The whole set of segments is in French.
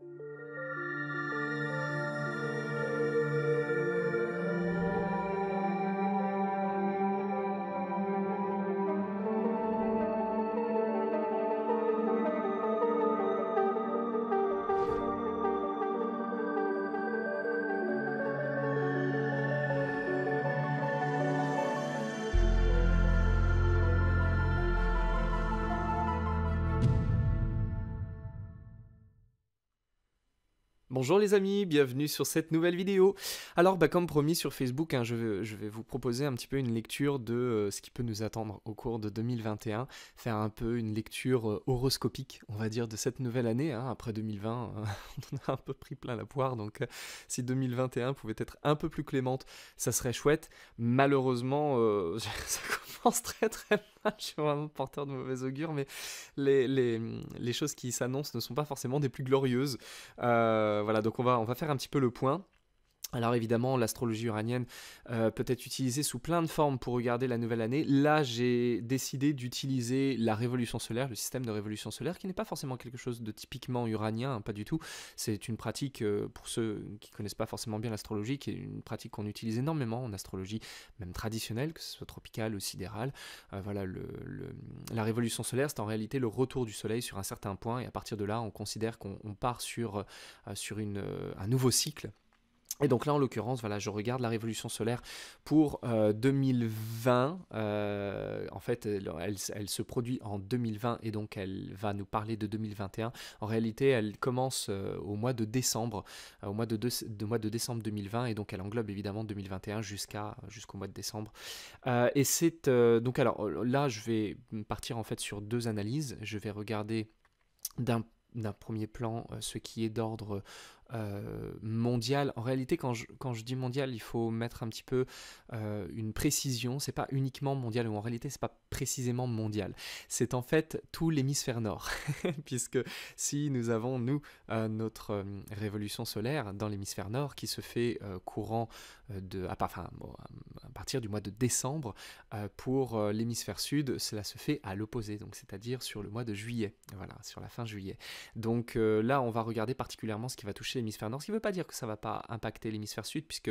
thank you. Bonjour les amis, bienvenue sur cette nouvelle vidéo. Alors bah, comme promis sur Facebook, hein, je, vais, vous proposer un petit peu une lecture de euh, ce qui peut nous attendre au cours de 2021, faire un peu une lecture euh, horoscopique, on va dire, de cette nouvelle année. Hein. Après 2020, euh, on a un peu pris plein la poire, donc si 2021 pouvait être un peu plus clémente, ça serait chouette. Malheureusement, ça commence très très je suis vraiment porteur de mauvais augure, mais les, choses qui s'annoncent ne sont pas forcément des plus glorieuses. Euh, voilà, donc on va, on va faire un petit peu le point. Alors évidemment, l'astrologie uranienne euh, peut être utilisée sous plein de formes pour regarder la nouvelle année. Là, j'ai décidé d'utiliser la révolution solaire, le système de révolution solaire, qui n'est pas forcément quelque chose de typiquement uranien, hein, pas du tout. C'est une pratique, euh, pour ceux qui connaissent pas forcément bien l'astrologie, qui est une pratique qu'on utilise énormément en astrologie, même traditionnelle, que ce soit tropicale ou sidérale. Euh, voilà, la révolution solaire, c'est en réalité le retour du Soleil sur un certain point, et à partir de là, on considère qu'on part sur, un nouveau cycle et donc là, en l'occurrence, voilà, je regarde la révolution solaire pour 2020. Euh, euh, en fait, elle, se produit en 2020 et donc elle va nous parler de 2021. En réalité, elle commence euh, au mois de décembre, au mois de, de, mois de décembre 2020 et donc elle englobe évidemment 2021 jusqu'à jusqu'au mois de décembre. et c'est donc alors là, je vais partir en fait sur deux analyses. Je vais regarder d'un premier plan ce qui est d'ordre euh, mondial. En réalité, quand je, quand je, dis mondial, il faut mettre un petit peu euh, une précision. C'est pas uniquement mondial, ou en réalité, c'est pas précisément mondial. C'est en fait tout l'hémisphère nord, puisque si nous avons nous euh, notre révolution solaire dans l'hémisphère nord qui se fait courant de, à, à, partir du mois de décembre, pour l'hémisphère sud, cela se fait à l'opposé, donc c'est-à-dire sur le mois de juillet, voilà, sur la fin juillet. Donc là, on va regarder particulièrement ce qui va toucher l'hémisphère nord, ce qui ne veut pas dire que ça ne va pas impacter l'hémisphère sud, puisque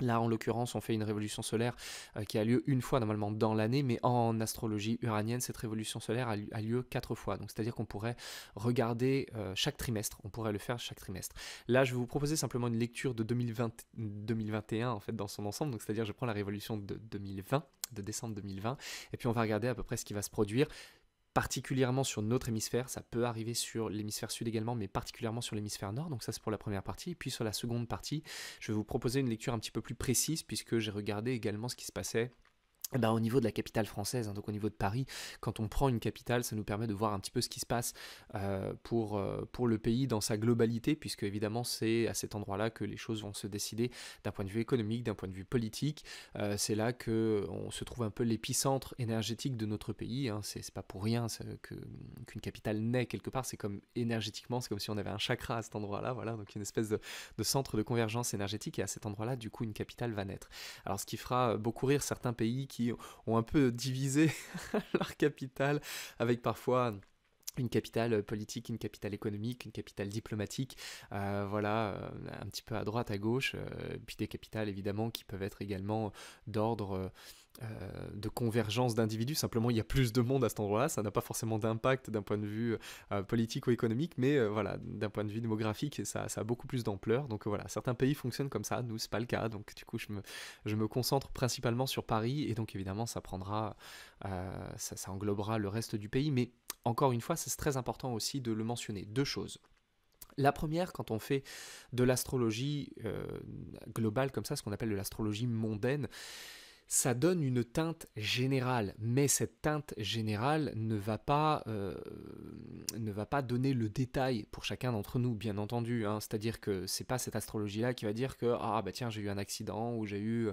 Là, en l'occurrence, on fait une révolution solaire euh, qui a lieu une fois normalement dans l'année, mais en astrologie uranienne, cette révolution solaire a, lieu, quatre fois. Donc, c'est-à-dire qu'on pourrait regarder euh, chaque trimestre, on pourrait le faire chaque trimestre. Là, je vais vous proposer simplement une lecture de 2020, 2021 en fait dans son ensemble. Donc, c'est-à-dire, je prends la révolution de 2020, de décembre 2020, et puis on va regarder à peu près ce qui va se produire particulièrement sur notre hémisphère, ça peut arriver sur l'hémisphère sud également, mais particulièrement sur l'hémisphère nord, donc ça c'est pour la première partie, et puis sur la seconde partie, je vais vous proposer une lecture un petit peu plus précise, puisque j'ai regardé également ce qui se passait bah, au niveau de la capitale française, hein, donc au niveau de Paris, quand on prend une capitale, ça nous permet de voir un petit peu ce qui se passe euh, pour, euh, pour le pays dans sa globalité, puisque évidemment c'est à cet endroit-là que les choses vont se décider d'un point de vue économique, d'un point de vue politique. Euh, c'est là que on se trouve un peu l'épicentre énergétique de notre pays. Hein, c'est pas pour rien qu'une capitale naît quelque part. C'est comme énergétiquement, c'est comme si on avait un chakra à cet endroit-là, voilà, donc une espèce de, de, centre de convergence énergétique. Et à cet endroit-là, du coup, une capitale va naître. Alors ce qui fera beaucoup rire certains pays qui ont un peu divisé leur capitale avec parfois une capitale politique, une capitale économique, une capitale diplomatique, euh, voilà, euh, un petit peu à droite, à gauche, euh, puis des capitales évidemment qui peuvent être également d'ordre euh, de convergence d'individus, simplement il y a plus de monde à cet endroit-là, ça n'a pas forcément d'impact d'un point de vue euh, euh, politique ou économique, mais voilà, d'un point de vue démographique, ça, ça a beaucoup plus d'ampleur, donc voilà, certains pays fonctionnent comme ça, nous c'est pas le cas, donc du coup je me, concentre principalement sur Paris, et donc évidemment ça prendra, ça, ça englobera le reste du pays, mais encore une fois, c'est très important aussi de le mentionner, deux choses. La première, quand on fait de l'astrologie globale comme ça, ce qu'on appelle de l'astrologie mondaine, ça donne une teinte générale, mais cette teinte générale ne va pas, euh, ne va pas donner le détail pour chacun d'entre nous, bien entendu. Hein. C'est-à-dire que c'est pas cette astrologie-là qui va dire que ah bah tiens j'ai eu un accident ou j'ai eu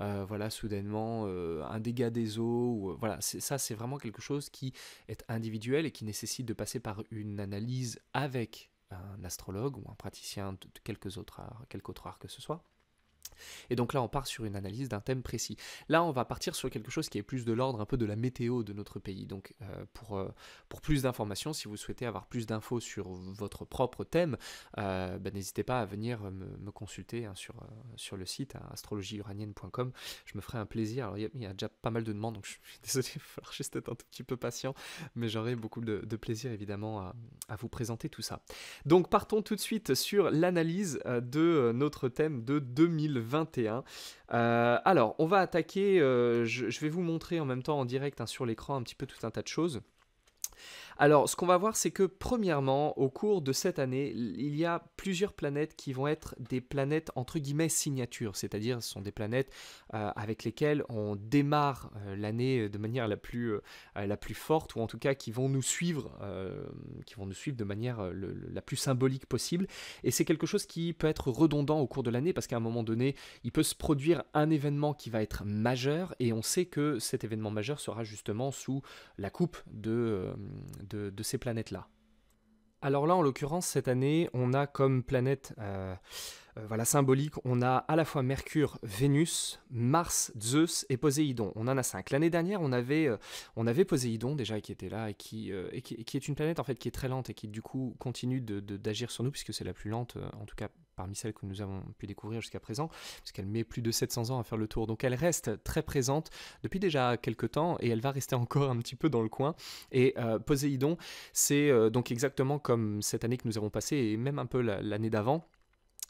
euh, voilà soudainement euh, un dégât des eaux ou voilà ça c'est vraiment quelque chose qui est individuel et qui nécessite de passer par une analyse avec un astrologue ou un praticien de quelques autres arts, que ce soit. Et donc là, on part sur une analyse d'un thème précis. Là, on va partir sur quelque chose qui est plus de l'ordre un peu de la météo de notre pays. Donc, euh, pour, euh, pour, plus d'informations, si vous souhaitez avoir plus d'infos sur votre propre thème, euh, ben, n'hésitez pas à venir me, consulter hein, sur, sur, le site hein, astrologieuranienne.com. Je me ferai un plaisir. Alors, il y, a déjà pas mal de demandes, donc je suis désolé, il va falloir juste être un tout petit peu patient, mais j'aurai beaucoup de, plaisir évidemment à, à, vous présenter tout ça. Donc, partons tout de suite sur l'analyse de notre thème de 2020. 21 euh, alors, on va attaquer, euh, je, vais vous montrer en même temps en direct hein, sur l'écran un petit peu tout un tas de choses. Alors, ce qu'on va voir, c'est que premièrement, au cours de cette année, il y a plusieurs planètes qui vont être des planètes entre guillemets signatures, c'est-à-dire ce sont des planètes euh, avec lesquelles on démarre euh, l'année euh, de manière la plus, la plus forte, ou en tout cas qui vont nous suivre, qui vont nous suivre de manière la plus symbolique possible. Et c'est quelque chose qui peut être redondant au cours de l'année, parce qu'à un moment donné, il peut se produire un événement qui va être majeur, et on sait que cet événement majeur sera justement sous la coupe de de, ces planètes-là. Alors là, en l'occurrence, cette année, on a comme planète euh, euh, voilà, symbolique, on a à la fois Mercure, Vénus, Mars, Zeus et Poséidon. On en a cinq. L'année dernière, on avait, euh, on avait Poséidon déjà qui était là et qui, qui, est une planète en fait qui est très lente et qui du coup continue d'agir de, d'agir sur nous puisque c'est la plus lente, en tout cas parmi celles que nous avons pu découvrir jusqu'à présent, puisqu'elle met plus de 700 ans à faire le tour. Donc elle reste très présente depuis déjà quelques temps et elle va rester encore un petit peu dans le coin. Et euh, Poséidon, c'est euh, donc exactement comme cette année que nous avons passée et même un peu l'année d'avant.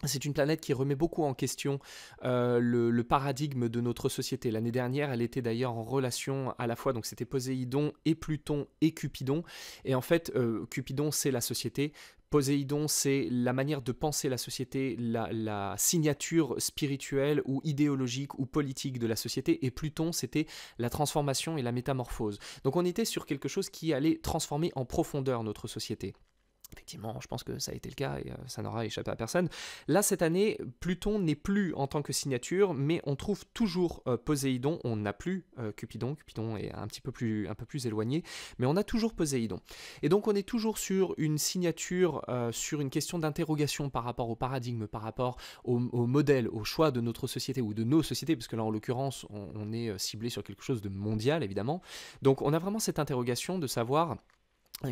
C'est une planète qui remet beaucoup en question euh, le, paradigme de notre société. L'année dernière, elle était d'ailleurs en relation à la fois, donc c'était Poséidon et Pluton et Cupidon. Et en fait, Cupidon, c'est la société, Poséidon, c'est la manière de penser la société, la, la, signature spirituelle ou idéologique ou politique de la société, et Pluton, c'était la transformation et la métamorphose. Donc on était sur quelque chose qui allait transformer en profondeur notre société. Effectivement, je pense que ça a été le cas et euh, ça n'aura échappé à personne. Là, cette année, Pluton n'est plus en tant que signature, mais on trouve toujours euh, Poséidon. On n'a plus euh, Cupidon. Cupidon est un petit peu plus, un peu plus éloigné, mais on a toujours Poséidon. Et donc, on est toujours sur une signature, sur une question d'interrogation par rapport au paradigme, par rapport au, modèle, au choix de notre société ou de nos sociétés, parce que là, en l'occurrence, on, on est ciblé sur quelque chose de mondial, évidemment. Donc, on a vraiment cette interrogation de savoir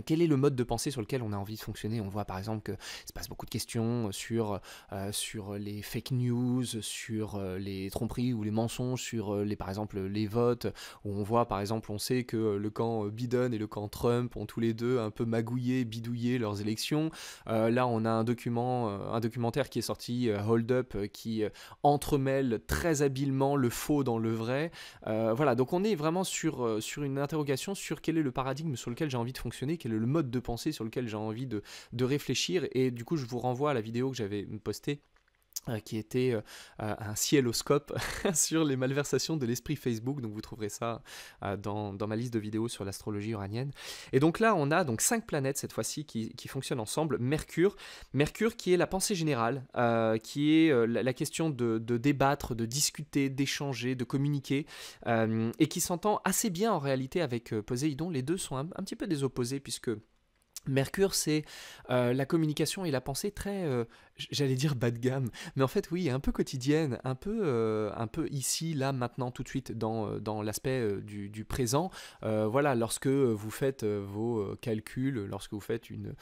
quel est le mode de pensée sur lequel on a envie de fonctionner On voit par exemple que se passe beaucoup de questions sur, euh, sur les fake news, sur euh, les tromperies ou les mensonges, sur euh, les, par exemple les votes, on voit par exemple, on sait que le camp Biden et le camp Trump ont tous les deux un peu magouillé, bidouillé leurs élections. là, on a un, document, un documentaire qui est sorti, Hold Up, qui entremêle très habilement le faux dans le vrai. voilà, donc on est vraiment sur, sur une interrogation sur quel est le paradigme sur lequel j'ai envie de fonctionner quel est le mode de pensée sur lequel j'ai envie de réfléchir. Et du coup, je vous renvoie à la vidéo que j'avais postée euh, qui était euh, euh, un cieloscope sur les malversations de l'esprit Facebook. Donc vous trouverez ça dans, ma liste de vidéos sur l'astrologie uranienne. Et donc là, on a donc cinq planètes cette fois-ci qui, fonctionnent ensemble. Mercure, Mercure qui est la pensée générale, qui est la, question de, débattre, de discuter, d'échanger, de communiquer, et qui s'entend assez bien en réalité avec Poséidon. Les deux sont un petit peu des opposés puisque Mercure, c'est euh, la communication et la pensée très, euh, j'allais dire bas de gamme, mais en fait oui, un peu quotidienne, un peu, euh, un peu ici, là, maintenant, tout de suite, dans, l'aspect du, présent. voilà, lorsque vous faites vos calculs, lorsque vous faites une,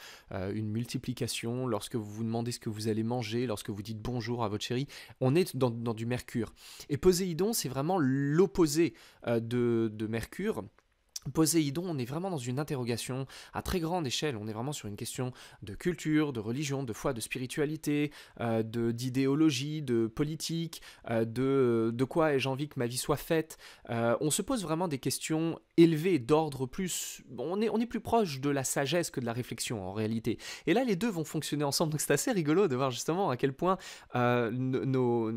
multiplication, lorsque vous vous demandez ce que vous allez manger, lorsque vous dites bonjour à votre chérie, on est dans, du Mercure. Et Poséidon, c'est vraiment l'opposé de Mercure. Poséidon, on est vraiment dans une interrogation à très grande échelle. On est vraiment sur une question de culture, de religion, de foi, de spiritualité, euh, d'idéologie, de, politique, euh, de, de quoi ai-je envie que ma vie soit faite. Euh, on se pose vraiment des questions élevées, d'ordre plus. On est, on est plus proche de la sagesse que de la réflexion en réalité. Et là, les deux vont fonctionner ensemble. Donc c'est assez rigolo de voir justement à quel point nos,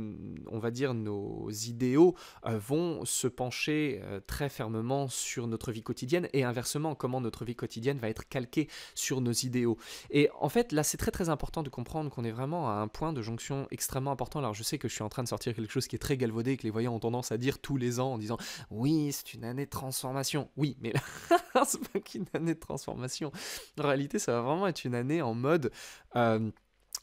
on va dire, nos idéaux vont se pencher très fermement sur notre vie quotidienne et inversement comment notre vie quotidienne va être calquée sur nos idéaux. Et en fait, là, c'est très très important de comprendre qu'on est vraiment à un point de jonction extrêmement important. Alors je sais que je suis en train de sortir quelque chose qui est très galvaudé et que les voyants ont tendance à dire tous les ans en disant oui, c'est une année de transformation. Oui, mais c'est pas qu'une année de transformation. En réalité, ça va vraiment être une année en mode... Euh,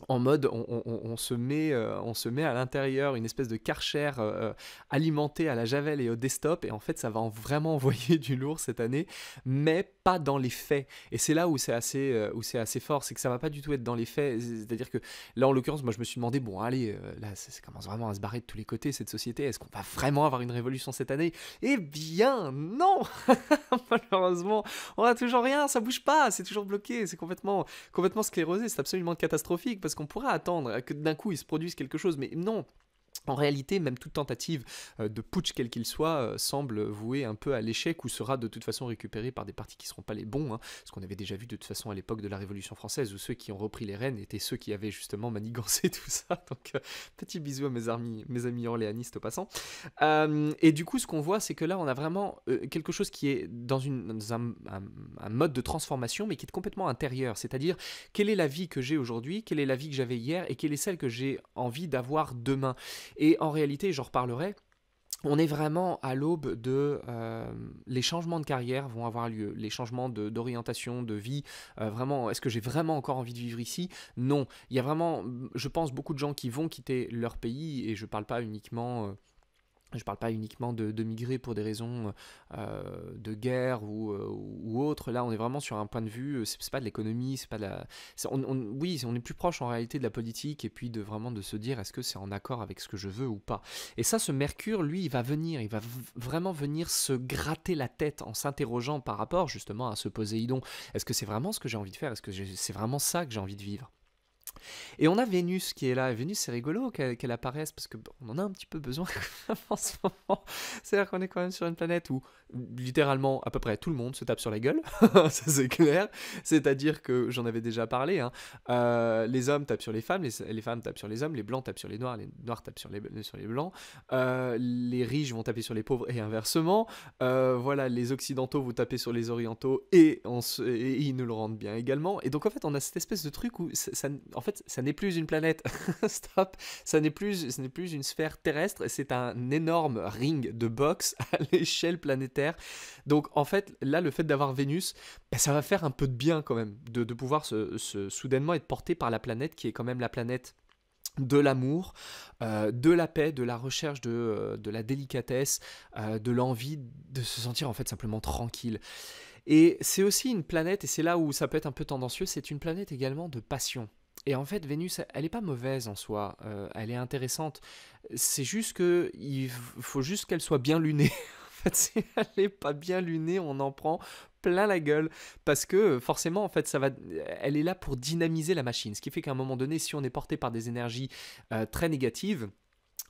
en mode on, se met, euh, on se met à l'intérieur une espèce de karcher euh, euh, alimenté à la javel et au desktop et en fait ça va en vraiment envoyer du lourd cette année mais pas dans les faits et c'est là où c'est assez, où c'est assez fort c'est que ça va pas du tout être dans les faits c'est-à-dire que là en l'occurrence moi je me suis demandé bon allez là ça, commence vraiment à se barrer de tous les côtés cette société est-ce qu'on va vraiment avoir une révolution cette année Eh bien non malheureusement on a toujours rien ça bouge pas c'est toujours bloqué c'est complètement complètement sclérosé c'est absolument catastrophique parce est-ce qu'on pourra attendre que d'un coup il se produise quelque chose, mais non, en réalité, même toute tentative euh, de putsch quel qu'il soit euh, semble vouée un peu à l'échec ou sera de toute façon récupérée par des partis qui ne seront pas les bons, hein. ce qu'on avait déjà vu de toute façon à l'époque de la Révolution française où ceux qui ont repris les rênes étaient ceux qui avaient justement manigancé tout ça. Donc euh, petit bisou à mes, amis, mes amis orléanistes au passant. et du coup, ce qu'on voit, c'est que là, on a vraiment quelque chose qui est dans, un, mode de transformation, mais qui est complètement intérieur. C'est-à-dire, quelle est la vie que j'ai aujourd'hui, quelle est la vie que j'avais hier et quelle est celle que j'ai envie d'avoir demain. Et en réalité, j'en reparlerai, on est vraiment à l'aube de euh, les changements de carrière vont avoir lieu, les changements d'orientation, de, vie. Euh, vraiment, est-ce que j'ai vraiment encore envie de vivre ici Non. Il y a vraiment, je pense, beaucoup de gens qui vont quitter leur pays et je ne parle pas uniquement. Euh, je parle pas uniquement de, migrer pour des raisons de guerre ou, ou Là, on est vraiment sur un point de vue, euh, c'est pas de l'économie, c'est pas de la. oui, on est plus proche en réalité de la politique et puis de vraiment de se dire est-ce que c'est en accord avec ce que je veux ou pas. Et ça, ce Mercure, lui, il va venir, il va vraiment venir se gratter la tête en s'interrogeant par rapport justement à ce Poséidon. Est-ce que c'est vraiment ce que j'ai envie de faire Est-ce que c'est vraiment ça que j'ai envie de vivre et on a Vénus qui est là. Vénus, c'est rigolo qu'elle apparaisse parce que on en a un petit peu besoin en ce moment. C'est-à-dire qu'on est quand même sur une planète où littéralement à peu près tout le monde se tape sur la gueule. ça c'est clair. C'est-à-dire que j'en avais déjà parlé. Hein. Euh, les hommes tapent sur les femmes, les, femmes tapent sur les hommes, les blancs tapent sur les noirs, les noirs tapent sur les, sur les blancs. Euh, les riches vont taper sur les pauvres et inversement. Euh, voilà, les occidentaux vont taper sur les orientaux et, on ils nous le rendent bien également. Et donc en fait, on a cette espèce de truc où ça, ça en fait, ça n'est plus une planète. Stop. Ça n'est plus, n'est plus une sphère terrestre. C'est un énorme ring de boxe à l'échelle planétaire. Donc, en fait, là, le fait d'avoir Vénus, bah, ça va faire un peu de bien quand même, de, pouvoir se, soudainement être porté par la planète qui est quand même la planète de l'amour, euh, de la paix, de la recherche de, euh, la délicatesse, euh, de l'envie de se sentir en fait simplement tranquille. Et c'est aussi une planète, et c'est là où ça peut être un peu tendancieux, c'est une planète également de passion. Et en fait, Vénus, elle n'est pas mauvaise en soi, euh, elle est intéressante. C'est juste que il faut juste qu'elle soit bien lunée. en fait, si elle n'est pas bien lunée, on en prend plein la gueule parce que forcément en fait ça va elle est là pour dynamiser la machine ce qui fait qu'à un moment donné si on est porté par des énergies euh, très négatives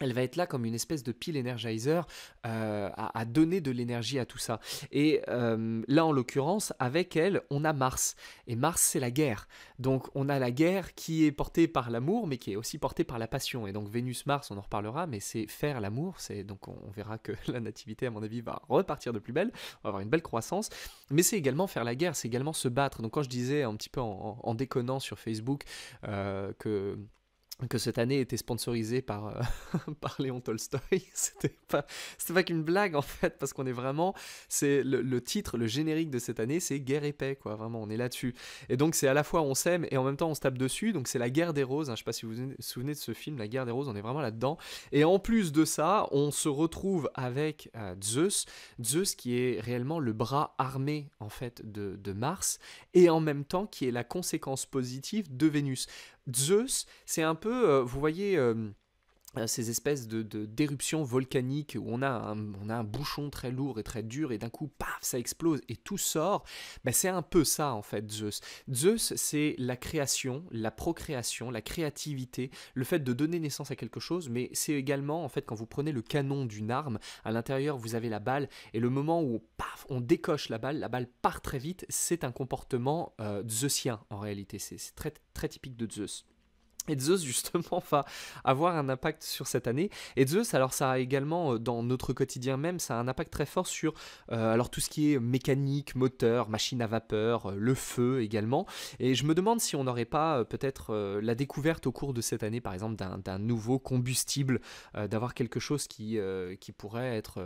elle va être là comme une espèce de pile Energizer euh, à, donner de l'énergie à tout ça. Et euh, là, en l'occurrence, avec elle, on a Mars. Et Mars, c'est la guerre. Donc, on a la guerre qui est portée par l'amour, mais qui est aussi portée par la passion. Et donc, Vénus-Mars, on en reparlera, mais c'est faire l'amour. C'est Donc, on, verra que la nativité, à mon avis, va repartir de plus belle. On va avoir une belle croissance. Mais c'est également faire la guerre, c'est également se battre. Donc, quand je disais un petit peu en, déconnant sur Facebook euh, que que cette année était sponsorisée par, euh, par Léon Tolstoy. C'était pas, pas qu'une blague en fait, parce qu'on est vraiment, c'est le, titre, le générique de cette année, c'est Guerre et paix, quoi. Vraiment, on est là-dessus. Et donc c'est à la fois on s'aime et en même temps on se tape dessus. Donc c'est la Guerre des Roses. Hein. Je sais pas si vous vous souvenez de ce film, la Guerre des Roses. On est vraiment là-dedans. Et en plus de ça, on se retrouve avec euh, Zeus, Zeus qui est réellement le bras armé en fait de, de Mars et en même temps qui est la conséquence positive de Vénus. Zeus, c'est un peu, euh, vous voyez, euh, euh, ces espèces de, d'éruptions volcaniques où on a, un, on a un bouchon très lourd et très dur et d'un coup, paf, ça explose et tout sort, ben, c'est un peu ça en fait, Zeus. Zeus, c'est la création, la procréation, la créativité, le fait de donner naissance à quelque chose, mais c'est également en fait quand vous prenez le canon d'une arme, à l'intérieur vous avez la balle et le moment où paf, on décoche la balle, la balle part très vite, c'est un comportement euh, zeusien en réalité, c'est, c'est très, très typique de Zeus et Zeus justement va avoir un impact sur cette année. Et Zeus, alors ça a également euh, dans notre quotidien même, ça a un impact très fort sur euh, alors tout ce qui est mécanique, moteur, machine à vapeur, euh, le feu également. Et je me demande si on n'aurait pas peut-être la découverte au cours de cette année, par exemple, d'un nouveau combustible, d'avoir quelque chose qui, qui pourrait être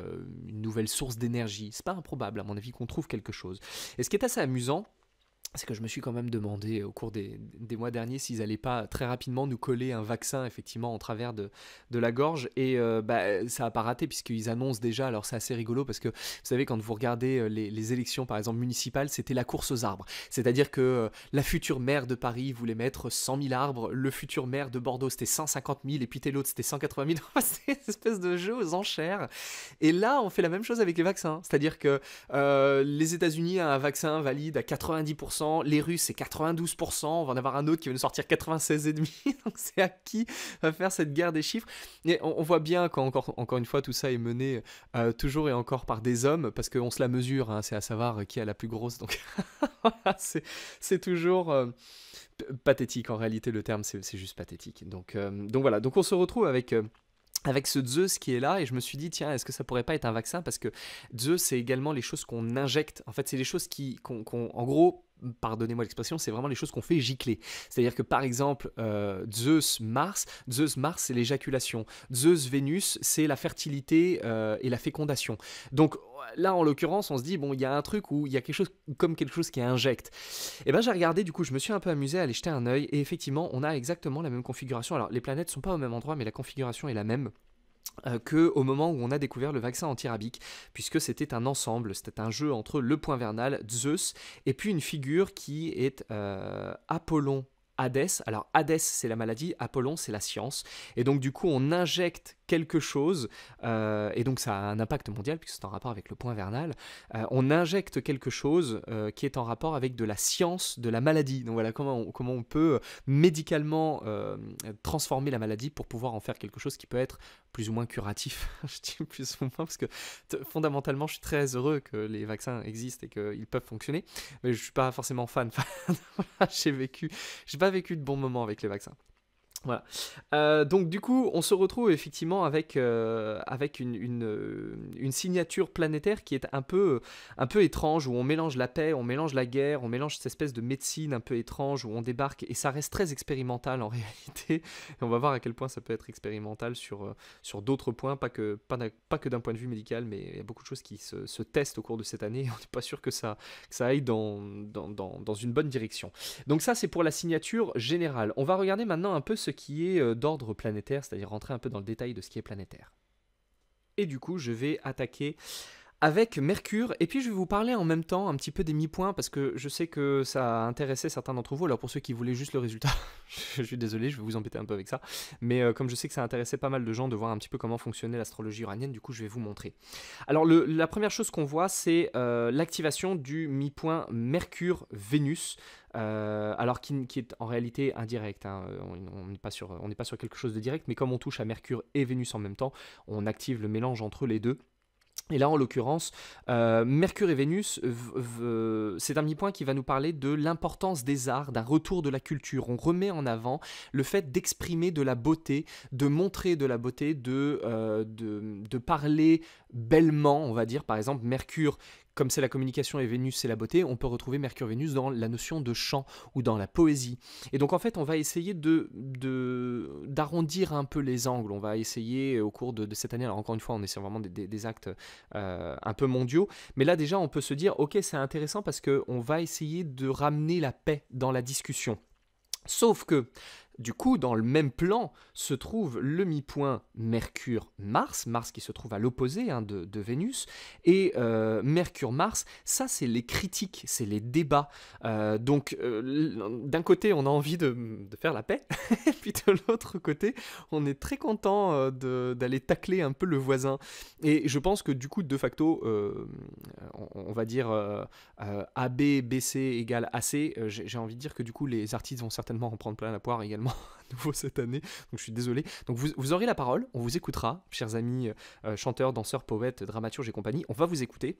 une nouvelle source d'énergie. C'est pas improbable à mon avis qu'on trouve quelque chose. Et ce qui est assez amusant, c'est que je me suis quand même demandé euh, au cours des, mois derniers s'ils n'allaient pas très rapidement nous coller un vaccin effectivement en travers de, de la gorge et euh, bah, ça n'a pas raté puisqu'ils annoncent déjà, alors c'est assez rigolo parce que vous savez quand vous regardez euh, les, élections par exemple municipales c'était la course aux arbres, c'est-à-dire que la future maire de Paris voulait mettre 100 000 arbres, le futur maire de Bordeaux c'était 150 000 et puis l'autre c'était 180 000, c'est une espèce de jeu aux enchères et là on fait la même chose avec les vaccins, c'est-à-dire que les États-Unis a un vaccin valide à 90% les Russes c'est 92%, on va en avoir un autre qui va nous sortir 96,5%, donc c'est à qui va faire cette guerre des chiffres. Et on, voit bien qu'encore encore, une fois tout ça est mené euh, toujours et encore par des hommes, parce qu'on se la mesure, hein, c'est à savoir qui a la plus grosse, donc c'est toujours... Euh, pathétique en réalité le terme c'est juste pathétique donc euh, donc voilà donc on se retrouve avec avec ce Zeus qui est là, et je me suis dit, tiens, est-ce que ça pourrait pas être un vaccin Parce que Zeus, c'est également les choses qu'on injecte. En fait, c'est les choses qui, en gros, pardonnez-moi l'expression, c'est vraiment les choses qu'on fait gicler. C'est-à-dire que par exemple, euh, Zeus Mars, Zeus Mars c'est l'éjaculation, Zeus Vénus c'est la fertilité euh, et la fécondation. Donc là en l'occurrence, on se dit bon, il y a un truc où il y a quelque chose comme quelque chose qui injecte. Et eh ben j'ai regardé, du coup, je me suis un peu amusé à aller jeter un œil et effectivement, on a exactement la même configuration. Alors les planètes sont pas au même endroit, mais la configuration est la même. Euh, que au moment où on a découvert le vaccin antirabique, puisque c'était un ensemble, c'était un jeu entre le point vernal, Zeus, et puis une figure qui est euh, Apollon Hadès. Alors Hadès, c'est la maladie, Apollon, c'est la science. Et donc du coup, on injecte quelque chose, euh, et donc ça a un impact mondial puisque c'est en rapport avec le point vernal, euh, on injecte quelque chose euh, qui est en rapport avec de la science de la maladie. Donc voilà comment on, comment on peut médicalement transformer la maladie pour pouvoir en faire quelque chose qui peut être plus ou moins curatif, je dis plus ou moins parce que fondamentalement je suis très heureux que les vaccins existent et qu'ils peuvent fonctionner, mais je suis pas forcément fan. j'ai vécu, j'ai pas vécu de bons moments avec les vaccins. Voilà. Euh, donc du coup, on se retrouve effectivement avec, euh, avec une, euh, une, signature planétaire qui est un peu, un peu étrange, où on mélange la paix, on mélange la guerre, on mélange cette espèce de médecine un peu étrange, où on débarque, et ça reste très expérimental en réalité, on va voir à quel point ça peut être expérimental sur, sur d'autres points, pas que, pas, pas que d'un point de vue médical, mais il y a beaucoup de choses qui se, testent au cours de cette année, on n'est pas sûr que ça, que ça aille dans, dans, dans, dans une bonne direction. Donc ça, c'est pour la signature générale. On va regarder maintenant un peu ce ce qui est euh, d'ordre planétaire, c'est-à-dire rentrer un peu dans le détail de ce qui est planétaire. Et du coup, je vais attaquer avec Mercure. Et puis je vais vous parler en même temps un petit peu des mi-points parce que je sais que ça a intéressé certains d'entre vous. Alors pour ceux qui voulaient juste le résultat, je suis désolé, je vais vous embêter un peu avec ça. Mais euh, comme je sais que ça intéressait pas mal de gens de voir un petit peu comment fonctionnait l'astrologie uranienne, du coup je vais vous montrer. Alors la première chose qu'on voit, c'est euh, l'activation du mi-point Mercure-Vénus. Euh, alors qui, est en réalité indirect, hein. on n'est pas, pas sur quelque chose de direct, mais comme on touche à Mercure et Vénus en même temps, on active le mélange entre les deux. Et là, en l'occurrence, euh, Mercure et Vénus, c'est un mi-point qui va nous parler de l'importance des arts, d'un retour de la culture. On remet en avant le fait d'exprimer de la beauté, de montrer de la beauté, de, euh, de parler bellement, on va dire. Par exemple, Mercure comme c'est la communication et Vénus c'est la beauté, on peut retrouver Mercure-Vénus dans la notion de chant ou dans la poésie. Et donc en fait, on va essayer de d'arrondir un peu les angles. On va essayer euh, au cours de, cette année, alors encore une fois, on essaie vraiment des, actes euh, un peu mondiaux, mais là déjà, on peut se dire, ok, c'est intéressant parce qu'on va essayer de ramener la paix dans la discussion. Sauf que du coup, dans le même plan se trouve le mi-point Mercure-Mars, Mars qui se trouve à l'opposé hein, de, Vénus, et euh, Mercure-Mars, ça c'est les critiques, c'est les débats. Euh, donc euh, d'un côté on a envie de, faire la paix, et puis de l'autre côté on est très content d'aller tacler un peu le voisin. Et je pense que du coup de facto, on, va dire AB, BC égale AC, j'ai envie de dire que du coup les artistes vont certainement en prendre plein la poire également à nouveau cette année, donc je suis désolé. Donc vous, aurez la parole, on vous écoutera, chers amis euh, chanteurs, danseurs, poètes, dramaturges et compagnie, on va vous écouter,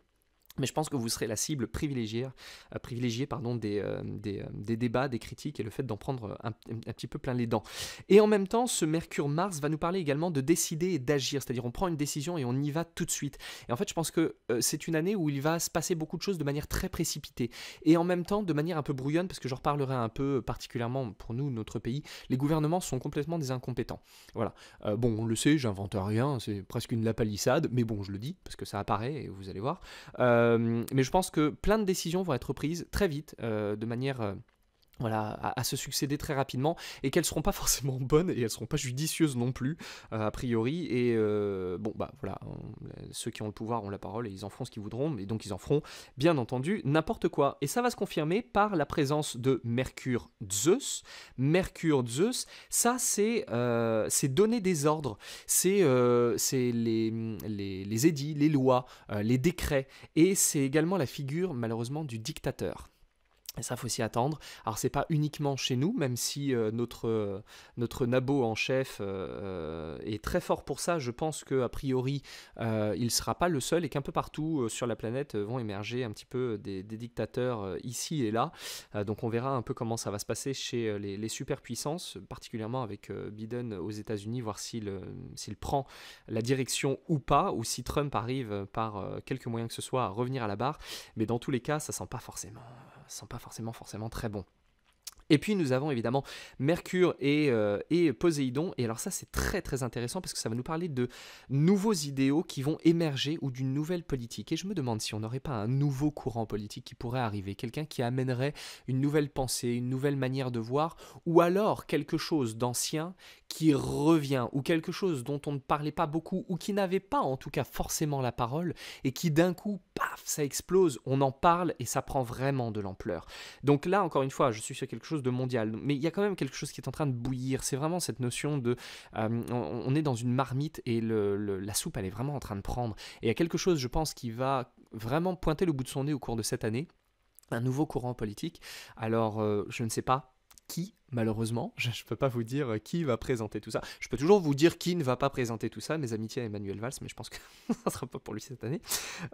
mais je pense que vous serez la cible euh, privilégiée, pardon, euh, euh, des, débats, des critiques et le fait d'en prendre un, petit peu plein les dents. Et en même temps, ce Mercure-Mars va nous parler également de décider et d'agir, c'est-à-dire on prend une décision et on y va tout de suite. Et en fait, je pense que c'est une année où il va se passer beaucoup de choses de manière très précipitée et en même temps de manière un peu brouillonne, parce que j'en reparlerai un peu particulièrement pour nous, notre pays, les gouvernements sont complètement des incompétents. Voilà. bon, on le sait, j'invente rien, c'est presque une lapalissade, mais bon, je le dis, parce que ça apparaît et vous allez voir. Euh, mais je pense que plein de décisions vont être prises très vite, euh, de manière euh, à, se succéder très rapidement et qu'elles seront pas forcément bonnes et elles seront pas judicieuses non plus euh, a priori et euh, bon bah voilà ceux qui ont le pouvoir ont la parole et ils en feront ce qu'ils voudront et donc ils en feront bien entendu n'importe quoi et ça va se confirmer par la présence de Mercure Zeus Mercure Zeus ça c'est euh, c'est donner des ordres c'est c'est les, les édits les lois les décrets et c'est également la figure malheureusement du dictateur et ça, faut s'y attendre. Alors, c'est pas uniquement chez nous, même si euh, notre, euh, notre nabo en chef euh, est très fort pour ça. Je pense qu'a priori, il ne sera pas le seul et qu'un peu partout sur la planète vont émerger un petit peu des, dictateurs ici et là. donc, on verra un peu comment ça va se passer chez les, superpuissances, particulièrement avec Biden aux États-Unis, voir s'il s'il prend la direction ou pas, ou si Trump arrive par quelques moyens que ce soit à revenir à la barre. Mais dans tous les cas, ça sent pas forcément sent pas forcément, forcément très bon et puis nous avons évidemment Mercure euh, et, Poséidon. Et alors ça c'est très très intéressant parce que ça va nous parler de nouveaux idéaux qui vont émerger ou d'une nouvelle politique. Et je me demande si on n'aurait pas un nouveau courant politique qui pourrait arriver, quelqu'un qui amènerait une nouvelle pensée, une nouvelle manière de voir, ou alors quelque chose d'ancien qui revient, ou quelque chose dont on ne parlait pas beaucoup, ou qui n'avait pas en tout cas forcément la parole, et qui d'un coup, paf, ça explose, on en parle et ça prend vraiment de l'ampleur. Donc là encore une fois, je suis sur quelque chose de mondial. Mais il y a quand même quelque chose qui est en train de bouillir. C'est vraiment cette notion de. Euh, on, est dans une marmite et la soupe, elle est vraiment en train de prendre. Et il y a quelque chose, je pense, qui va vraiment pointer le bout de son nez au cours de cette année. Un nouveau courant politique. Alors, euh, je ne sais pas qui, malheureusement, je ne peux pas vous dire euh, qui va présenter tout ça. Je peux toujours vous dire qui ne va pas présenter tout ça, mes amitiés à Emmanuel Valls, mais je pense que ça ne sera pas pour lui cette année.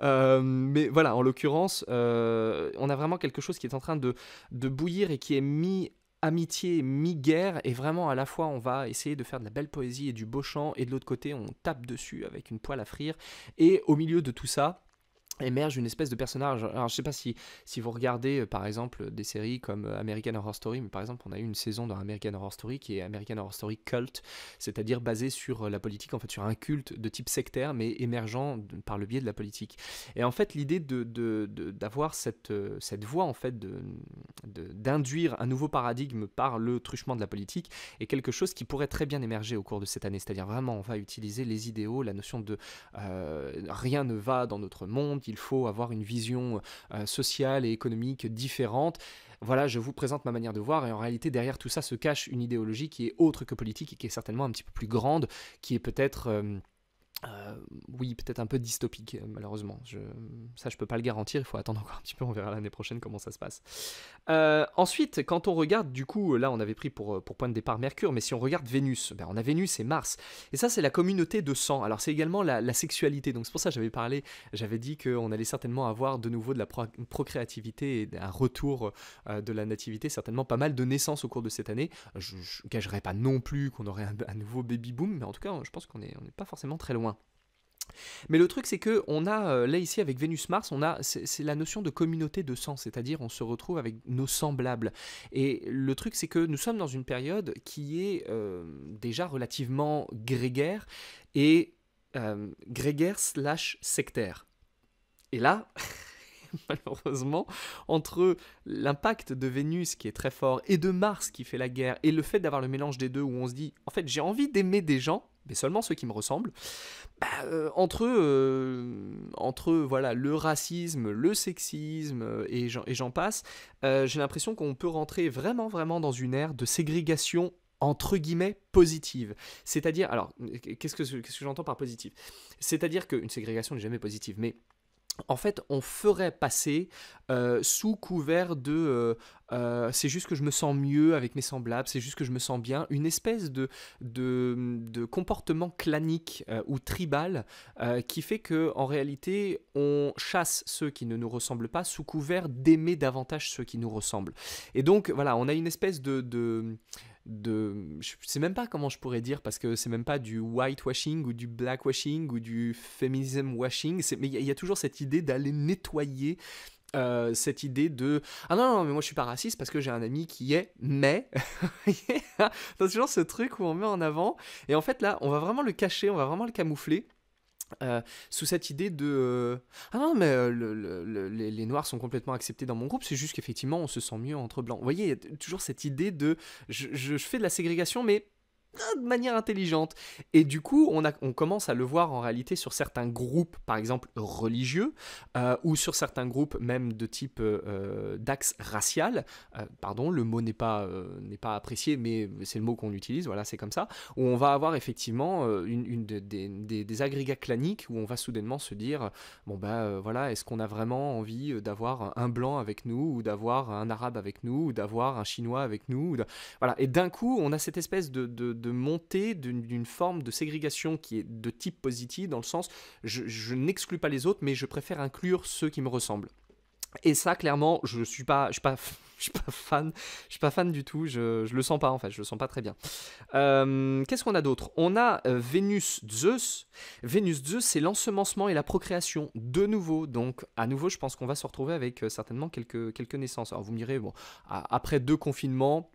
Euh, mais voilà, en l'occurrence, euh, on a vraiment quelque chose qui est en train de, bouillir et qui est mi amitié, mi-guerre, et vraiment à la fois on va essayer de faire de la belle poésie et du beau chant, et de l'autre côté on tape dessus avec une poêle à frire, et au milieu de tout ça, émerge une espèce de personnage. Alors je sais pas si, si vous regardez euh, par exemple des séries comme euh, American Horror Story, mais par exemple on a eu une saison dans American Horror Story qui est American Horror Story Cult, c'est-à-dire basée sur euh, la politique, en fait sur un culte de type sectaire mais émergent par le biais de la politique. Et en fait l'idée de, d'avoir cette, cette voie en fait de, d'induire un nouveau paradigme par le truchement de la politique est quelque chose qui pourrait très bien émerger au cours de cette année, c'est-à-dire vraiment on va utiliser les idéaux, la notion de rien ne va dans notre monde, il faut avoir une vision euh, sociale et économique différente. Voilà, je vous présente ma manière de voir, et en réalité, derrière tout ça se cache une idéologie qui est autre que politique et qui est certainement un petit peu plus grande, qui est peut-être... Euh, euh, oui, peut-être un peu dystopique, euh, malheureusement. ça, je peux pas le garantir. Il faut attendre encore un petit peu. On verra l'année prochaine comment ça se passe. Euh, ensuite, quand on regarde, du coup, là, on avait pris pour, point de départ Mercure, mais si on regarde Vénus, ben, on a Vénus et Mars. Et ça, c'est la communauté de sang. Alors, c'est également la, sexualité. Donc, c'est pour ça que j'avais parlé, j'avais dit qu'on allait certainement avoir de nouveau de la procréativité et un retour de la nativité. Certainement pas mal de naissances au cours de cette année. Je, ne gagerais pas non plus qu'on aurait un, nouveau baby boom, mais en tout cas, je pense qu'on n'est pas forcément très loin. Mais le truc, c'est que on a euh, là ici avec Vénus-Mars, on a c'est la notion de communauté de sens, c'est-à-dire on se retrouve avec nos semblables. Et le truc, c'est que nous sommes dans une période qui est euh, déjà relativement grégaire et euh, grégaire slash sectaire. Et là. malheureusement, entre l'impact de Vénus qui est très fort et de Mars qui fait la guerre et le fait d'avoir le mélange des deux où on se dit en fait j'ai envie d'aimer des gens mais seulement ceux qui me ressemblent, bah, euh, entre, euh, voilà, le racisme, le sexisme euh, et j'en passe, j'ai l'impression qu'on peut rentrer vraiment, vraiment dans une ère de ségrégation entre guillemets positive. C'est-à-dire, alors, qu'est-ce que, -ce que j'entends par positive C'est-à-dire qu'une ségrégation n'est jamais positive, mais en fait, on ferait passer euh, sous couvert de euh, euh, c'est juste que je me sens mieux avec mes semblables, c'est juste que je me sens bien, une espèce de, de, de comportement clanique ou tribal qui fait que en réalité, on chasse ceux qui ne nous ressemblent pas sous couvert d'aimer davantage ceux qui nous ressemblent. Et donc, voilà, on a une espèce de de je sais même pas comment je pourrais dire parce que c'est même pas du whitewashing ou du blackwashing ou du feminism washing mais il y, a toujours cette idée d'aller nettoyer euh, cette idée de ah non, non mais moi je suis pas raciste parce que j'ai un ami qui est mais c'est toujours ce truc où on met en avant et en fait là on va vraiment le cacher on va vraiment le camoufler euh, sous cette idée de euh, ah non mais euh, les, noirs sont complètement acceptés dans mon groupe c'est juste qu'effectivement on se sent mieux entre blancs vous voyez il y a toujours cette idée de je, fais de la ségrégation mais de manière intelligente. Et du coup, on, a, on commence à le voir en réalité sur certains groupes, par exemple religieux, euh, ou sur certains groupes même de type euh, euh, d'axe racial. pardon, le mot n'est pas, n'est pas apprécié, mais c'est le mot qu'on utilise, voilà, c'est comme ça. Où on va avoir effectivement une, des, agrégats claniques où on va soudainement se dire bon, ben voilà, est-ce qu'on a vraiment envie d'avoir un blanc avec nous, ou d'avoir un arabe avec nous, ou d'avoir un chinois avec nous Voilà. Et d'un coup, on a cette espèce de de monter d'une forme de ségrégation qui est de type positif, dans le sens je, n'exclus pas les autres, mais je préfère inclure ceux qui me ressemblent. Et ça, clairement, je suis pas, je suis pas, je pas fan, je suis pas fan du tout. Je, je le sens pas en fait, je le sens pas très bien. Euh, qu'est-ce qu'on a d'autre On a, euh, Vénus Zeus. Vénus Zeus, c'est l'ensemencement et la procréation de nouveau. Donc, à nouveau, je pense qu'on va se retrouver avec euh, certainement quelques quelques naissances. Alors, vous me direz, bon, après deux confinements,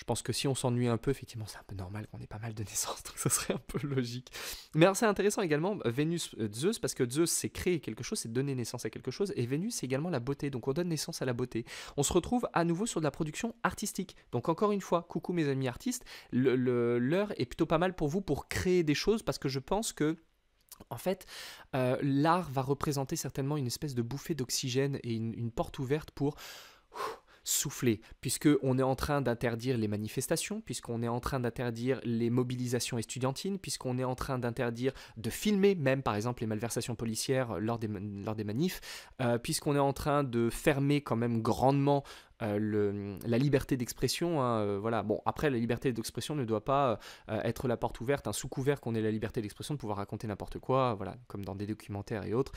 je pense que si on s'ennuie un peu, effectivement, c'est un peu normal qu'on ait pas mal de naissances, donc ça serait un peu logique. Mais c'est intéressant également, euh, Vénus, euh, Zeus, parce que Zeus, c'est créer quelque chose, c'est donner naissance à quelque chose, et Vénus, c'est également la beauté, donc on donne naissance à la beauté. On se retrouve à nouveau sur de la production artistique. Donc encore une fois, coucou mes amis artistes, l'heure est plutôt pas mal pour vous pour créer des choses, parce que je pense que... En fait, euh, l'art va représenter certainement une espèce de bouffée d'oxygène et une porte ouverte pour souffler, puisqu'on est en train d'interdire les manifestations, puisqu'on est en train d'interdire les mobilisations étudiantines, puisqu'on est en train d'interdire de filmer même par exemple les malversations policières lors des, des manifs, euh, puisqu'on est en train de fermer quand même grandement euh, la liberté d'expression. Hein, euh, voilà. Bon, après, la liberté d'expression ne doit pas euh, être la porte ouverte, un sous couvert qu'on ait la liberté d'expression de pouvoir raconter n'importe quoi, voilà, comme dans des documentaires et autres.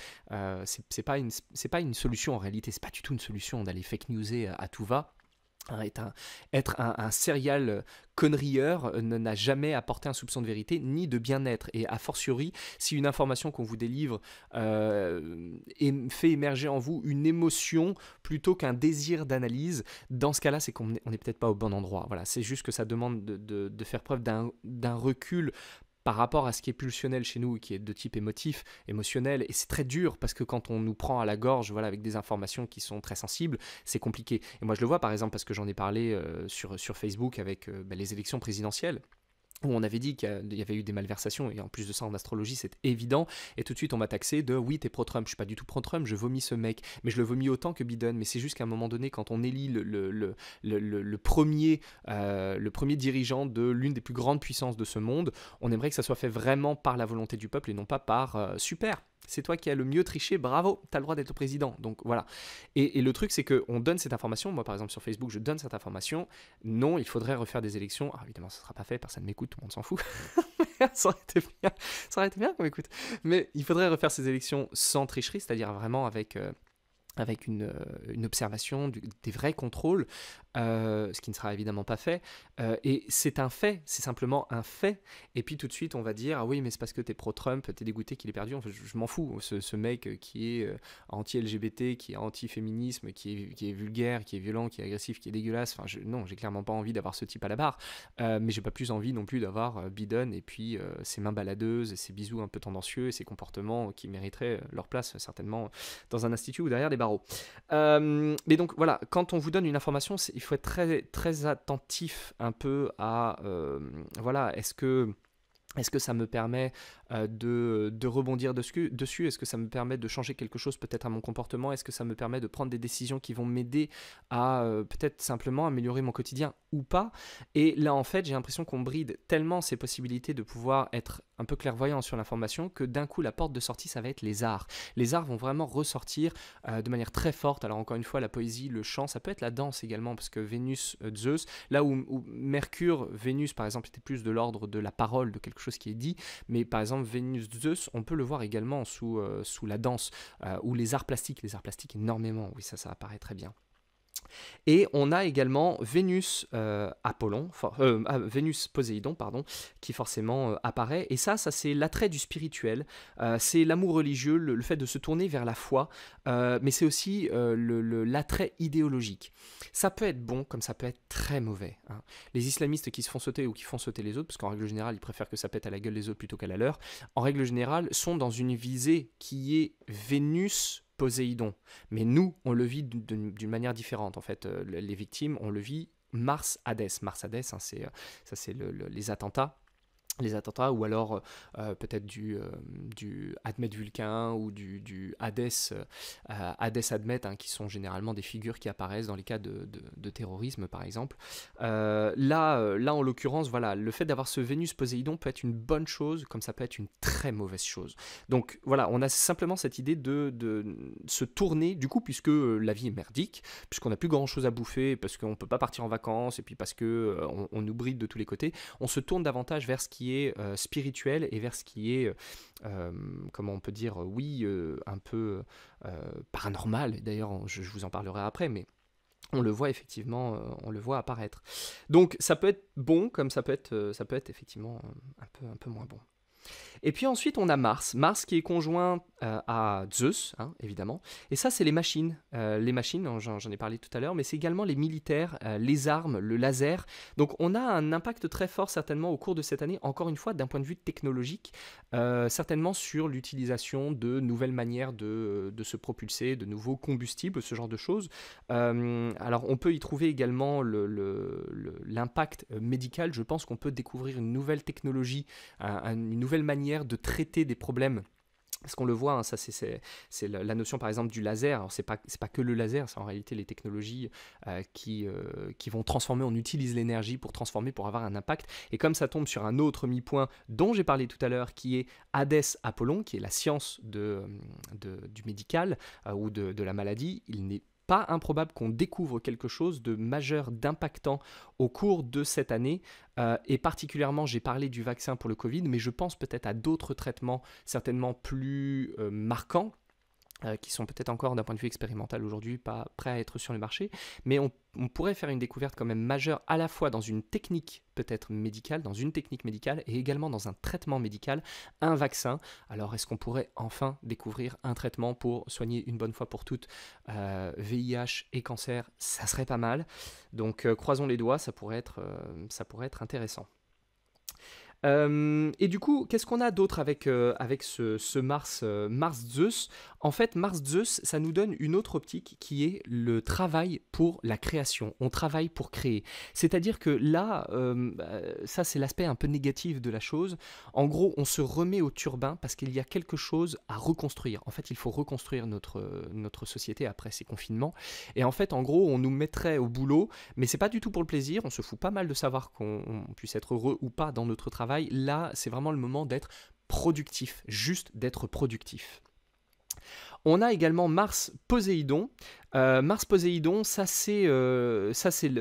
c'est pas une, pas une solution en réalité. C'est pas du tout une solution d'aller fake newser à tout va être un, un serial euh, ne n'a jamais apporté un soupçon de vérité ni de bien-être. Et a fortiori, si une information qu'on vous délivre euh, fait émerger en vous une émotion plutôt qu'un désir d'analyse, dans ce cas-là, c'est qu'on n'est peut-être pas au bon endroit. Voilà, c'est juste que ça demande de, de faire preuve d'un recul par rapport à ce qui est pulsionnel chez nous, qui est de type émotif, émotionnel, et c'est très dur parce que quand on nous prend à la gorge, voilà, avec des informations qui sont très sensibles, c'est compliqué. Et moi, je le vois par exemple parce que j'en ai parlé euh, sur, sur Facebook avec euh, ben, les élections présidentielles où on avait dit qu'il y avait eu des malversations, et en plus de ça en astrologie c'est évident, et tout de suite on m'a taxé de oui t'es pro-Trump, je suis pas du tout pro-Trump, je vomis ce mec, mais je le vomis autant que Biden, mais c'est juste qu'à un moment donné quand on élit le, le, premier, euh, le premier dirigeant de l'une des plus grandes puissances de ce monde, on aimerait que ça soit fait vraiment par la volonté du peuple et non pas par euh, super c'est toi qui as le mieux triché, bravo, T'as le droit d'être président. Donc voilà. Et, le truc, c'est qu'on donne cette information. Moi, par exemple, sur Facebook, je donne cette information. Non, il faudrait refaire des élections. Ah, évidemment, ça ne sera pas fait, personne ne m'écoute, tout le monde s'en fout. ça aurait été bien, bien qu'on m'écoute. Mais il faudrait refaire ces élections sans tricherie, c'est-à-dire vraiment avec. Euh, avec une, euh, observation des vrais contrôles, euh, ce qui ne sera évidemment pas fait. Euh, et c'est un fait, c'est simplement un fait. Et puis tout de suite, on va dire, ah oui, mais c'est parce que t'es pro-Trump, t'es dégoûté qu'il est perdu. Enfin, je, je m'en fous, ce, mec qui est anti-LGBT, qui est anti-féminisme, qui est, vulgaire, qui est violent, qui est agressif, qui est dégueulasse. Enfin, je, non, j'ai clairement pas envie d'avoir ce type à la barre. mais j'ai pas plus envie non plus d'avoir Biden et puis ses mains baladeuses et ses bisous un peu tendancieux et ses comportements qui mériteraient leur place certainement dans un institut ou derrière des euh, mais donc voilà, quand on vous donne une information, il faut être très, très attentif un peu à, euh, voilà, est-ce que est-ce que ça me permet euh, de, euh, de rebondir dessus, dessus Est-ce que ça me permet de changer quelque chose peut-être à mon comportement Est-ce que ça me permet de prendre des décisions qui vont m'aider à euh, peut-être simplement améliorer mon quotidien ou pas Et là, en fait, j'ai l'impression qu'on bride tellement ces possibilités de pouvoir être un peu clairvoyant sur l'information que d'un coup, la porte de sortie, ça va être les arts. Les arts vont vraiment ressortir de manière très forte. Alors encore une fois, la poésie, le chant, ça peut être la danse également, parce que Vénus, Zeus, là où, où Mercure, Vénus par exemple, était plus de l'ordre de la parole, de quelque chose chose qui est dit, mais par exemple Vénus Zeus, on peut le voir également sous, euh, sous la danse euh, ou les arts plastiques, les arts plastiques énormément, oui ça ça apparaît très bien. Et on a également Vénus euh, Apollon, euh, ah, Vénus Poséidon, pardon, qui forcément euh, apparaît. Et ça, ça c'est l'attrait du spirituel, c'est l'amour religieux, le, fait de se tourner vers la foi, mais c'est aussi l'attrait idéologique. Ça peut être bon comme ça peut être très mauvais. Hein. Les islamistes qui se font sauter ou qui font sauter les autres, parce qu'en règle générale, ils préfèrent que ça pète à la gueule des autres plutôt qu'à la leur, en règle générale, sont dans une visée qui est Vénus Poséidon. Mais nous, on le vit d'une manière différente. En fait, euh, les victimes, on le vit Mars Hadès. Mars Hadès, hein, euh, ça, c'est les attentats les attentats, ou alors euh, peut-être du, euh, Admet Vulcain ou du, du Hades, euh, Admet, hein, qui sont généralement des figures qui apparaissent dans les cas de, terrorisme, par exemple. là, là, en l'occurrence, voilà, le fait d'avoir ce Vénus Poséidon peut être une bonne chose, comme ça peut être une très mauvaise chose. Donc voilà, on a simplement cette idée de, se tourner, du coup, puisque la vie est merdique, puisqu'on n'a plus grand-chose à bouffer, parce qu'on ne peut pas partir en vacances, et puis parce qu'on on nous bride de tous les côtés, on se tourne davantage vers ce qui est euh, spirituel et vers ce qui est, euh, euh, comment on peut dire, oui, un peu paranormal. D'ailleurs, je, je, vous en parlerai après, mais on le voit effectivement, on le voit apparaître. Donc ça peut être bon, comme ça peut être, ça peut être effectivement un peu, un peu moins bon. Et puis ensuite, on a Mars. Mars qui est conjoint euh, à Zeus, hein, évidemment. Et ça, c'est les machines. Euh, les machines, hein, j'en ai parlé tout à l'heure, mais c'est également les militaires, euh, les armes, le laser. Donc on a un impact très fort certainement au cours de cette année, encore une fois, d'un point de vue technologique, certainement sur l'utilisation de nouvelles manières de, de, se propulser, de nouveaux combustibles, ce genre de choses. alors on peut y trouver également l'impact médical. Je pense qu'on peut découvrir une nouvelle technologie, une nouvelle manière de traiter des problèmes parce qu'on le voit, hein, ça c'est, la notion par exemple du laser. Alors c'est pas, c'est pas que le laser, c'est en réalité les technologies euh, qui, euh, qui vont transformer. On utilise l'énergie pour transformer, pour avoir un impact. Et comme ça tombe sur un autre mi-point dont j'ai parlé tout à l'heure, qui est Hades Apollon, qui est la science de, du médical euh, ou de, de la maladie, il n'est improbable qu'on découvre quelque chose de majeur, d'impactant au cours de cette année. Euh, et particulièrement, j'ai parlé du vaccin pour le Covid, mais je pense peut-être à d'autres traitements certainement plus euh, marquants euh, qui sont peut-être encore d'un point de vue expérimental aujourd'hui pas prêts à être sur le marché, mais on, pourrait faire une découverte quand même majeure à la fois dans une technique peut-être médicale, dans une technique médicale et également dans un traitement médical, un vaccin. Alors est-ce qu'on pourrait enfin découvrir un traitement pour soigner une bonne fois pour toutes VIH euh, et cancer Ça serait pas mal. Donc euh, croisons les doigts, ça pourrait être, ça pourrait être intéressant. Euh, et du coup, qu'est-ce qu'on a d'autre avec, euh, avec ce, Mars, euh, Mars Zeus En fait, Mars Zeus, ça nous donne une autre optique qui est le travail pour la création. On travaille pour créer. C'est-à-dire que là, bah, ça c'est l'aspect un peu négatif de la chose. En gros, on se remet au turbin parce qu'il y a quelque chose à reconstruire. En fait, il faut reconstruire notre, notre société après ces confinements. Et en fait, en gros, on nous mettrait au boulot, mais c'est pas du tout pour le plaisir. On se fout pas mal de savoir qu'on puisse être heureux ou pas dans notre travail là, c'est vraiment le moment d'être productif, juste d'être productif. On a également Mars Poséidon. Euh, Mars Poséidon, ça c'est euh,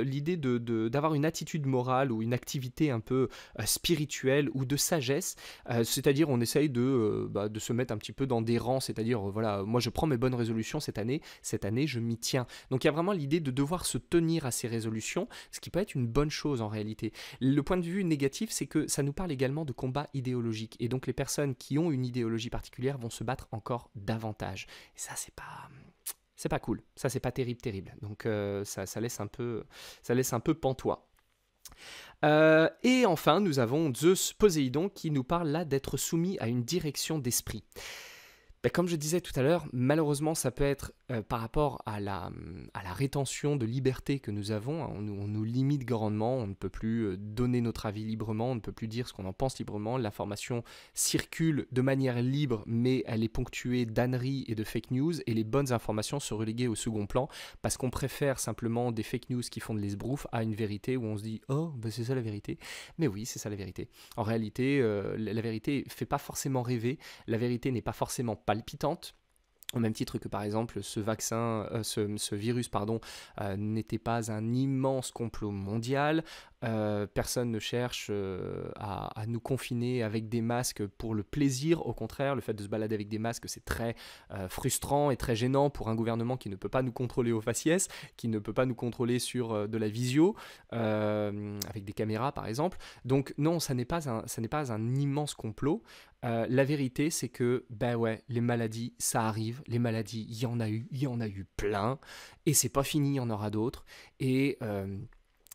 l'idée d'avoir de, une attitude morale ou une activité un peu euh, spirituelle ou de sagesse. c'est-à-dire on essaye bah, de, se mettre un petit peu dans des rangs. C'est-à-dire voilà, moi je prends mes bonnes résolutions cette année, cette année je m'y tiens. Donc il y a vraiment l'idée de devoir se tenir à ces résolutions, ce qui peut être une bonne chose en réalité. Le point de vue négatif, c'est que ça nous parle également de combat idéologique, Et donc les personnes qui ont une idéologie particulière vont se battre encore davantage ça, c'est pas hum, c'est pas cool. Ça, c'est pas terrible, terrible. Donc euh, ça, laisse un peu, ça laisse un peu pantois. Euh, et enfin, nous avons Zeus Poséidon qui nous parle là d'être soumis à une direction d'esprit. Bah, comme je disais tout à l'heure, malheureusement, ça peut être euh, par rapport à la, à la, rétention de liberté que nous avons. Hein, on, nous limite grandement, on ne peut plus euh, donner notre avis librement, on ne peut plus dire ce qu'on en pense librement. L'information circule de manière libre, mais elle est ponctuée d'âneries et de fake news, et les bonnes informations sont reléguées au second plan parce qu'on préfère simplement des fake news qui font de l'esbrouf à une vérité où on se dit Oh, ben c'est ça la vérité. Mais oui, c'est ça la vérité. En réalité, euh, la vérité fait pas forcément rêver, la vérité n'est pas forcément pas palpitante au même titre que par exemple ce vaccin, euh, ce, virus pardon, euh, n'était pas un immense complot mondial, euh, personne ne cherche euh, à, nous confiner avec des masques pour le plaisir. Au contraire, le fait de se balader avec des masques, c'est très euh, frustrant et très gênant pour un gouvernement qui ne peut pas nous contrôler aux faciès, qui ne peut pas nous contrôler sur de la visio, avec des caméras par exemple. Donc non, ça n'est pas, un, pas un immense complot. la vérité, c'est que, ben ouais, les maladies, ça arrive. Les maladies, il y en a eu, il y en a eu plein. Et c'est pas fini, il y en aura d'autres. Et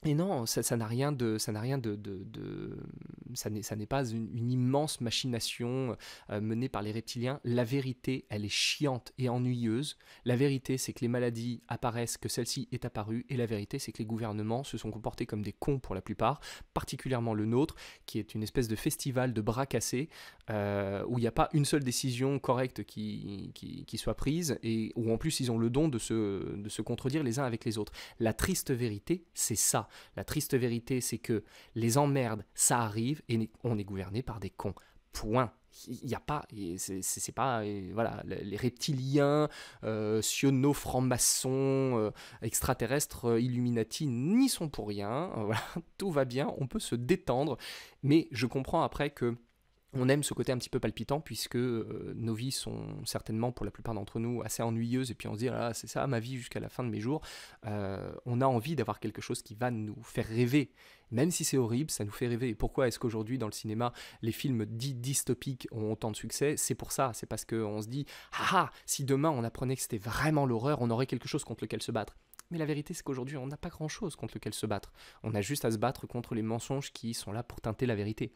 et non, ça n'a rien de, ça n'a rien de, mm, ça n'est pas une, immense machination euh, menée par les reptiliens. La vérité, elle est chiante et ennuyeuse. La vérité, c'est que les maladies apparaissent, que celle-ci est apparue, et la vérité, c'est que les gouvernements se sont comportés comme des cons pour la plupart, particulièrement le nôtre, qui est une espèce de festival de bras cassés euh, où il n'y a pas une seule décision correcte qui, soit prise et où en plus ils ont le don se, de se contredire les uns avec les autres. La triste vérité, c'est ça. La triste vérité, c'est que les emmerdes, ça arrive et on est gouverné par des cons. Point. Il n'y a pas, c'est pas, voilà, les reptiliens, euh, siono francs-maçons, euh, extraterrestres, euh, illuminati n'y sont pour rien. voilà, tout va bien, on peut se détendre. Mais je comprends après que on aime ce côté un petit peu palpitant puisque euh, nos vies sont certainement pour la plupart d'entre nous assez ennuyeuses et puis on se dit ah, c'est ça ma vie jusqu'à la fin de mes jours. Euh, on a envie d'avoir quelque chose qui va nous faire rêver. Même si c'est horrible, ça nous fait rêver. Et pourquoi est-ce qu'aujourd'hui dans le cinéma les films dits dystopiques ont autant de succès C'est pour ça, c'est parce qu'on se dit ah, ah si demain on apprenait que c'était vraiment l'horreur, on aurait quelque chose contre lequel se battre. Mais la vérité, c'est qu'aujourd'hui, on n'a pas grand-chose contre lequel se battre. On a juste à se battre contre les mensonges qui sont là pour teinter la vérité.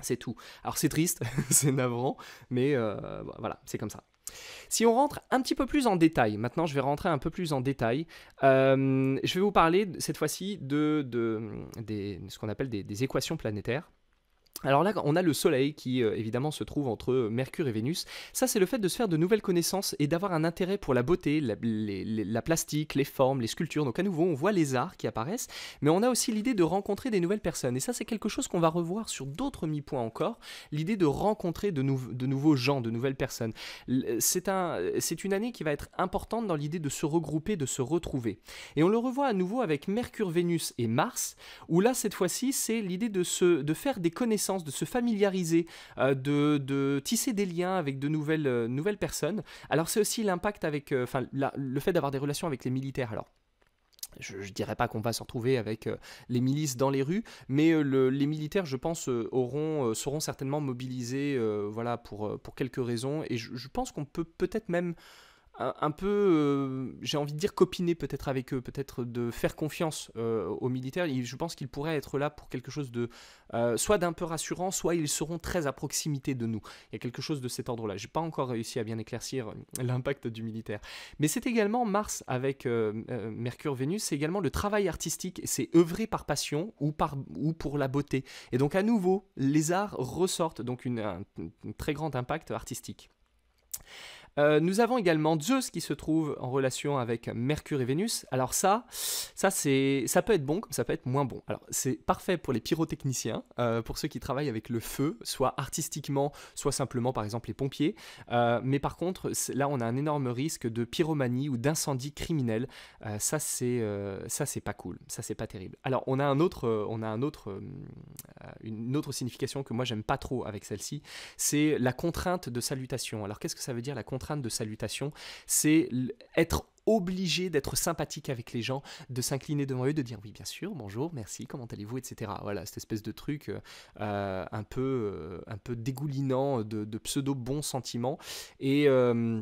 C'est tout. Alors c'est triste, c'est navrant, mais euh, voilà, c'est comme ça. Si on rentre un petit peu plus en détail, maintenant je vais rentrer un peu plus en détail, euh, je vais vous parler cette fois-ci de, ce qu'on appelle des équations planétaires. Alors là, on a le Soleil qui euh, évidemment se trouve entre Mercure et Vénus. Ça, c'est le fait de se faire de nouvelles connaissances et d'avoir un intérêt pour la beauté, la, plastique, les formes, les sculptures. Donc à nouveau, on voit les arts qui apparaissent, mais on a aussi l'idée de rencontrer des nouvelles personnes. Et ça, c'est quelque chose qu'on va revoir sur d'autres mi-points encore. L'idée de rencontrer de, nouveaux gens, de nouvelles personnes. Euh, c'est un, une année qui va être importante dans l'idée de se regrouper, de se retrouver. Et on le revoit à nouveau avec Mercure, Vénus et Mars, où là, cette fois-ci, c'est l'idée de, de faire des connaissances de se familiariser, euh, de, tisser des liens avec de nouvelles, euh, nouvelles personnes. Alors c'est aussi l'impact avec, euh, enfin le fait d'avoir des relations avec les militaires. Alors je ne dirais pas qu'on va se retrouver avec les milices dans les rues, mais les militaires, je pense, auront, seront certainement mobilisés voilà, pour, pour quelques raisons. Et je pense qu'on peut peut-être même un, peu, euh, j'ai envie de dire, copiner peut-être avec eux, peut-être de faire confiance euh, aux militaires. je pense qu'ils pourraient être là pour quelque chose de, euh, soit d'un peu rassurant, soit ils seront très à proximité de nous. Il y a quelque chose de cet ordre-là. J'ai pas encore réussi à bien éclaircir l'impact du militaire. Mais c'est également Mars avec Mercure, Vénus, c'est également le travail artistique. C'est œuvrer par passion ou, par, ou pour la beauté. Et donc à nouveau, les arts ressortent, donc une, très grand impact artistique. Euh, nous avons également Zeus qui se trouve en relation avec Mercure et Vénus. Alors ça, ça c'est, ça peut être bon comme ça peut être moins bon. Alors c'est parfait pour les pyrotechniciens, euh, pour ceux qui travaillent avec le feu, soit artistiquement, soit simplement par exemple les pompiers. Euh, mais par contre, là on a un énorme risque de pyromanie ou d'incendie criminel. ça c'est, ça c'est pas cool, ça c'est pas terrible. Alors on a un autre, on a un autre, une autre signification que moi j'aime pas trop avec celle-ci, c'est la contrainte de salutation. Alors qu'est-ce que ça veut dire la contrainte de salutation, c'est être obligé d'être sympathique avec les gens, de s'incliner devant eux, de dire oui bien sûr, bonjour, merci, comment allez-vous, etc. Voilà, cette espèce de truc euh, un, peu, euh, un peu dégoulinant de, pseudo-bons sentiments. Et... Euh,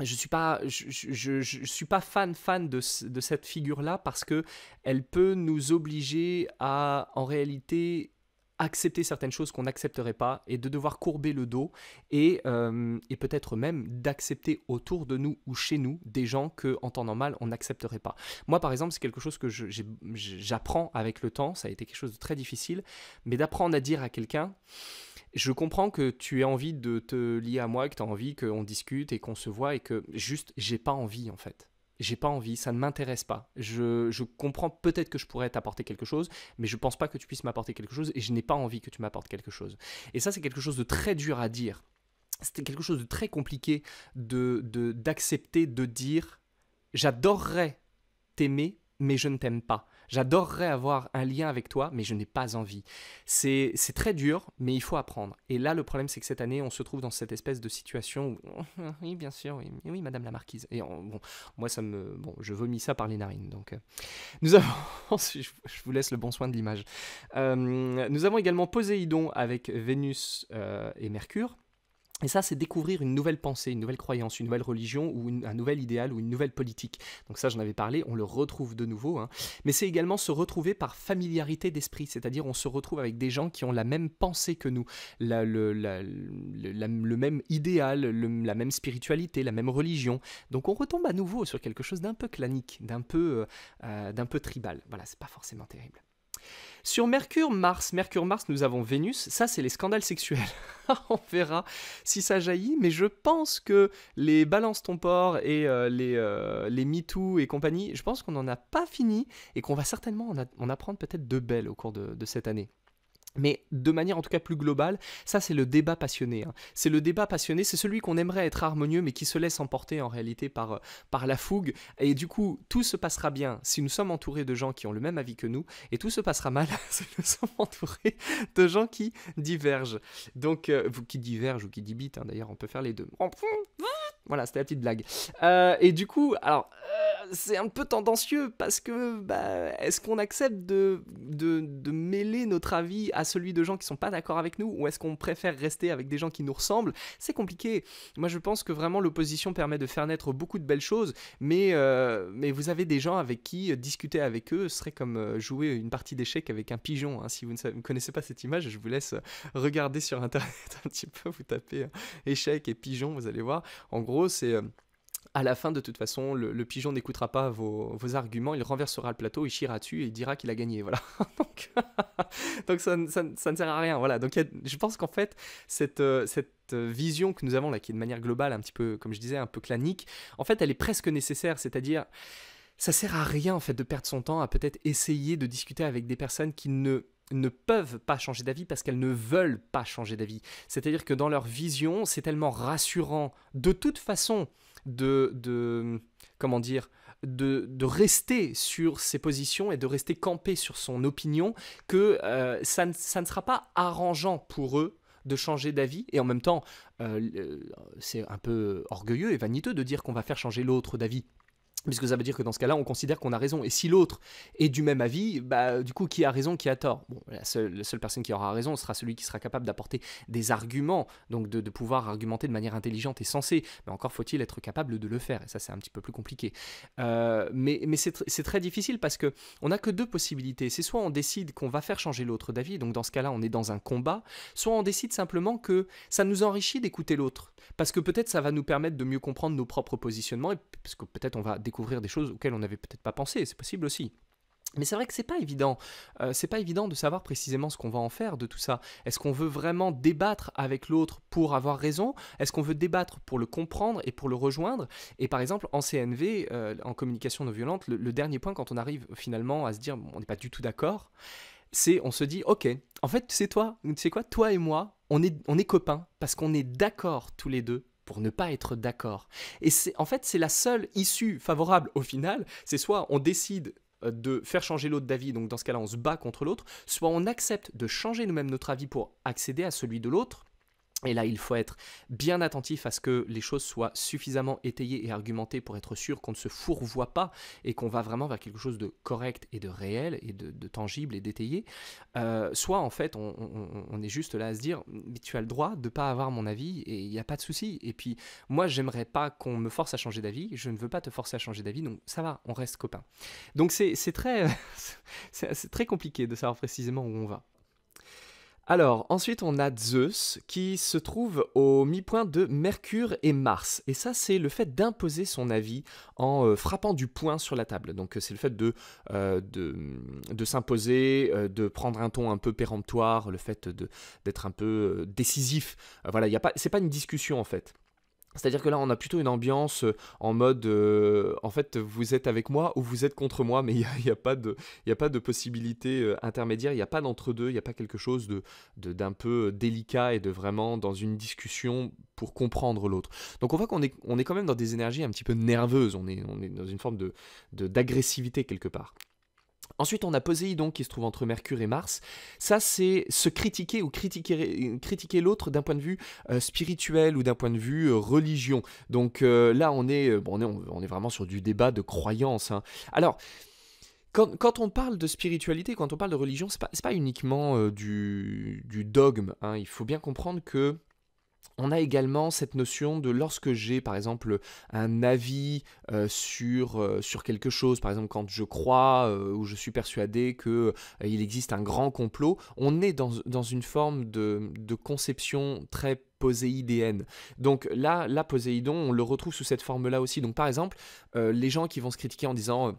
je suis pas je, suis pas fan fan de, de cette figure là parce que elle peut nous obliger à en réalité accepter certaines choses qu'on n'accepterait pas et de devoir courber le dos euh, et, peut-être même d'accepter autour de nous ou chez nous des gens que en temps normal on n'accepterait pas. Moi par exemple c'est quelque chose que j'apprends avec le temps, ça a été quelque chose de très difficile, mais d'apprendre à dire à quelqu'un je comprends que tu as envie de te lier à moi, que tu as envie qu'on discute et qu'on se voit et que juste j'ai pas envie en fait j'ai pas envie, ça ne m'intéresse pas. Je, je comprends peut-être que je pourrais t'apporter quelque chose, mais je pense pas que tu puisses m'apporter quelque chose et je n'ai pas envie que tu m'apportes quelque chose. Et ça, c'est quelque chose de très dur à dire. C'était quelque chose de très compliqué de d'accepter de dire j'adorerais t'aimer, mais je ne t'aime pas. J'adorerais avoir un lien avec toi, mais je n'ai pas envie. C'est très dur, mais il faut apprendre. Et là, le problème, c'est que cette année, on se trouve dans cette espèce de situation où, oui, bien sûr, oui, madame la marquise. Et bon, moi, ça me, bon, je vomis ça par les narines. Donc, euh, nous avons, je vous laisse le bon soin de l'image. Euh, nous avons également Poséidon avec Vénus euh, et Mercure. Et ça, c'est découvrir une nouvelle pensée, une nouvelle croyance, une nouvelle religion ou un nouvel idéal ou une nouvelle politique. Donc ça, j'en avais parlé, on le retrouve de nouveau. Hein. Mais c'est également se retrouver par familiarité d'esprit, c'est-à-dire on se retrouve avec des gens qui ont la même pensée que nous, le, même idéal, la même spiritualité, la même religion. Donc on retombe à nouveau sur quelque chose d'un peu clanique, d'un peu, euh, euh, d'un peu tribal. Voilà, c'est pas forcément terrible. Sur Mercure, Mars, Mercure, Mars, nous avons Vénus, ça c'est les scandales sexuels. On verra si ça jaillit, mais je pense que les Balance ton port et euh, euh, les, MeToo et compagnie, je pense qu'on n'en a pas fini et qu'on va certainement en, apprendre peut-être de belles au cours de cette année. Mais de manière en tout cas plus globale, ça c'est le débat passionné. Hein. C'est le débat passionné, c'est celui qu'on aimerait être harmonieux mais qui se laisse emporter en réalité par, euh, par la fougue. Et du coup, tout se passera bien si nous sommes entourés de gens qui ont le même avis que nous et tout se passera mal si nous sommes entourés de gens qui divergent. Donc, euh, vous qui divergent ou qui débitent, hein, d'ailleurs on peut faire les deux. Voilà, c'était la petite blague. Euh, et du coup, alors... c'est un peu tendancieux parce que bah, est-ce qu'on accepte de, de, de, mêler notre avis à celui de gens qui sont pas d'accord avec nous ou est-ce qu'on préfère rester avec des gens qui nous ressemblent C'est compliqué. Moi, je pense que vraiment l'opposition permet de faire naître beaucoup de belles choses, mais, euh, mais vous avez des gens avec qui euh, discuter avec eux serait comme euh, jouer une partie d'échecs avec un pigeon. Hein. Si vous ne connaissez pas cette image, je vous laisse regarder sur internet un petit peu. Vous tapez échec et pigeon, vous allez voir. En gros, c'est à la fin, de toute façon, le, pigeon n'écoutera pas vos, arguments, il renversera le plateau, il chiera dessus et il dira qu'il a gagné. Voilà. donc, ça, ne sert à rien. Voilà. Donc, je pense qu'en fait, euh, cette, vision que nous avons là, qui est de manière globale, un petit peu, comme je disais, un peu clanique, en fait, elle est presque nécessaire. C'est-à-dire, ça sert à rien en fait de perdre son temps à peut-être essayer de discuter avec des personnes qui ne ne peuvent pas changer d'avis parce qu'elles ne veulent pas changer d'avis. C'est-à-dire que dans leur vision, c'est tellement rassurant. De toute façon, de, de comment dire, de, de, rester sur ses positions et de rester campé sur son opinion que euh, ça, ne, sera pas arrangeant pour eux de changer d'avis et en même temps euh, c'est un peu orgueilleux et vaniteux de dire qu'on va faire changer l'autre d'avis Puisque ça veut dire que dans ce cas-là, on considère qu'on a raison. Et si l'autre est du même avis, bah, du coup, qui a raison, qui a tort Bon, la seule, personne qui aura raison sera celui qui sera capable d'apporter des arguments, donc de, pouvoir argumenter de manière intelligente et sensée. Mais encore faut-il être capable de le faire. Et ça, c'est un petit peu plus compliqué. Euh, mais, mais c'est, très difficile parce que on n'a que deux possibilités. C'est soit on décide qu'on va faire changer l'autre d'avis, donc dans ce cas-là, on est dans un combat, soit on décide simplement que ça nous enrichit d'écouter l'autre. Parce que peut-être ça va nous permettre de mieux comprendre nos propres positionnements, et parce que peut-être on va découvrir des choses auxquelles on n'avait peut-être pas pensé, c'est possible aussi. Mais c'est vrai que c'est pas évident. Euh, c'est pas évident de savoir précisément ce qu'on va en faire de tout ça. Est-ce qu'on veut vraiment débattre avec l'autre pour avoir raison Est-ce qu'on veut débattre pour le comprendre et pour le rejoindre Et par exemple, en CNV, euh, en communication non violente, le, dernier point quand on arrive finalement à se dire on n'est pas du tout d'accord, c'est on se dit ok, en fait, c'est toi, tu sais quoi, toi et moi, on est, on est copains parce qu'on est d'accord tous les deux pour ne pas être d'accord. Et en fait, c'est la seule issue favorable au final, c'est soit on décide euh, de faire changer l'autre d'avis, donc dans ce cas-là on se bat contre l'autre, soit on accepte de changer nous-mêmes notre avis pour accéder à celui de l'autre, et là, il faut être bien attentif à ce que les choses soient suffisamment étayées et argumentées pour être sûr qu'on ne se fourvoie pas et qu'on va vraiment vers quelque chose de correct et de réel et de, tangible et d'étayé. Euh, soit, en fait, on, est juste là à se dire, tu as le droit de ne pas avoir mon avis et il n'y a pas de souci. Et puis, moi, j'aimerais pas qu'on me force à changer d'avis. Je ne veux pas te forcer à changer d'avis. Donc, ça va, on reste copains. Donc, c'est très, très compliqué de savoir précisément où on va. Alors, ensuite, on a Zeus qui se trouve au mi-point de Mercure et Mars. Et ça, c'est le fait d'imposer son avis en euh, frappant du poing sur la table. Donc, euh, c'est le fait de, euh, s'imposer, de prendre un ton un peu péremptoire, le fait d'être un peu décisif. voilà, ce n'est pas une discussion en fait. C'est-à-dire que là, on a plutôt une ambiance euh, en mode, euh, en fait, vous êtes avec moi ou vous êtes contre moi, mais il n'y a, a, pas de, a pas de possibilité euh, intermédiaire, il n'y a pas d'entre-deux, il n'y a pas quelque chose d'un de, d'un peu délicat et de vraiment dans une discussion pour comprendre l'autre. Donc on voit qu'on est, on est quand même dans des énergies un petit peu nerveuses, on est, on est dans une forme d'agressivité quelque part. Ensuite, on a Poséidon qui se trouve entre Mercure et Mars. Ça, c'est se critiquer ou critiquer, l'autre d'un point de vue euh, spirituel ou d'un point de vue euh, religion. Donc euh, là, on est, bon, on, est, vraiment sur du débat de croyance. Hein. Alors, quand, on parle de spiritualité, quand on parle de religion, c'est pas, pas uniquement du, du, dogme. Hein. Il faut bien comprendre que on a également cette notion de lorsque j'ai par exemple un avis euh, sur, euh, sur quelque chose, par exemple quand je crois euh, ou je suis persuadé qu'il il existe un grand complot, on est dans, une forme de, de conception très poséidéenne. Donc là, la Poséidon, on le retrouve sous cette forme-là aussi. Donc par exemple, les gens qui vont se critiquer en disant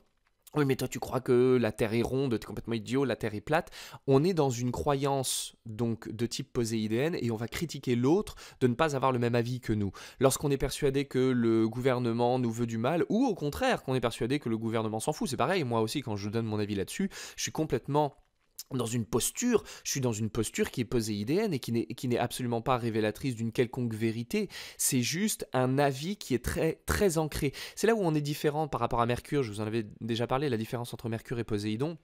oui, mais toi, tu crois que la Terre est ronde, t'es complètement idiot, la Terre est plate. On est dans une croyance donc de type poséidéenne et on va critiquer l'autre de ne pas avoir le même avis que nous. Lorsqu'on est persuadé que le gouvernement nous veut du mal, ou au contraire, qu'on est persuadé que le gouvernement s'en fout, c'est pareil, moi aussi, quand je donne mon avis là-dessus, je suis complètement dans une posture, je suis dans une posture qui est poséidéenne et qui n'est absolument pas révélatrice d'une quelconque vérité, c'est juste un avis qui est très très ancré. C'est là où on est différent par rapport à Mercure, je vous en avais déjà parlé, la différence entre Mercure et Poséidon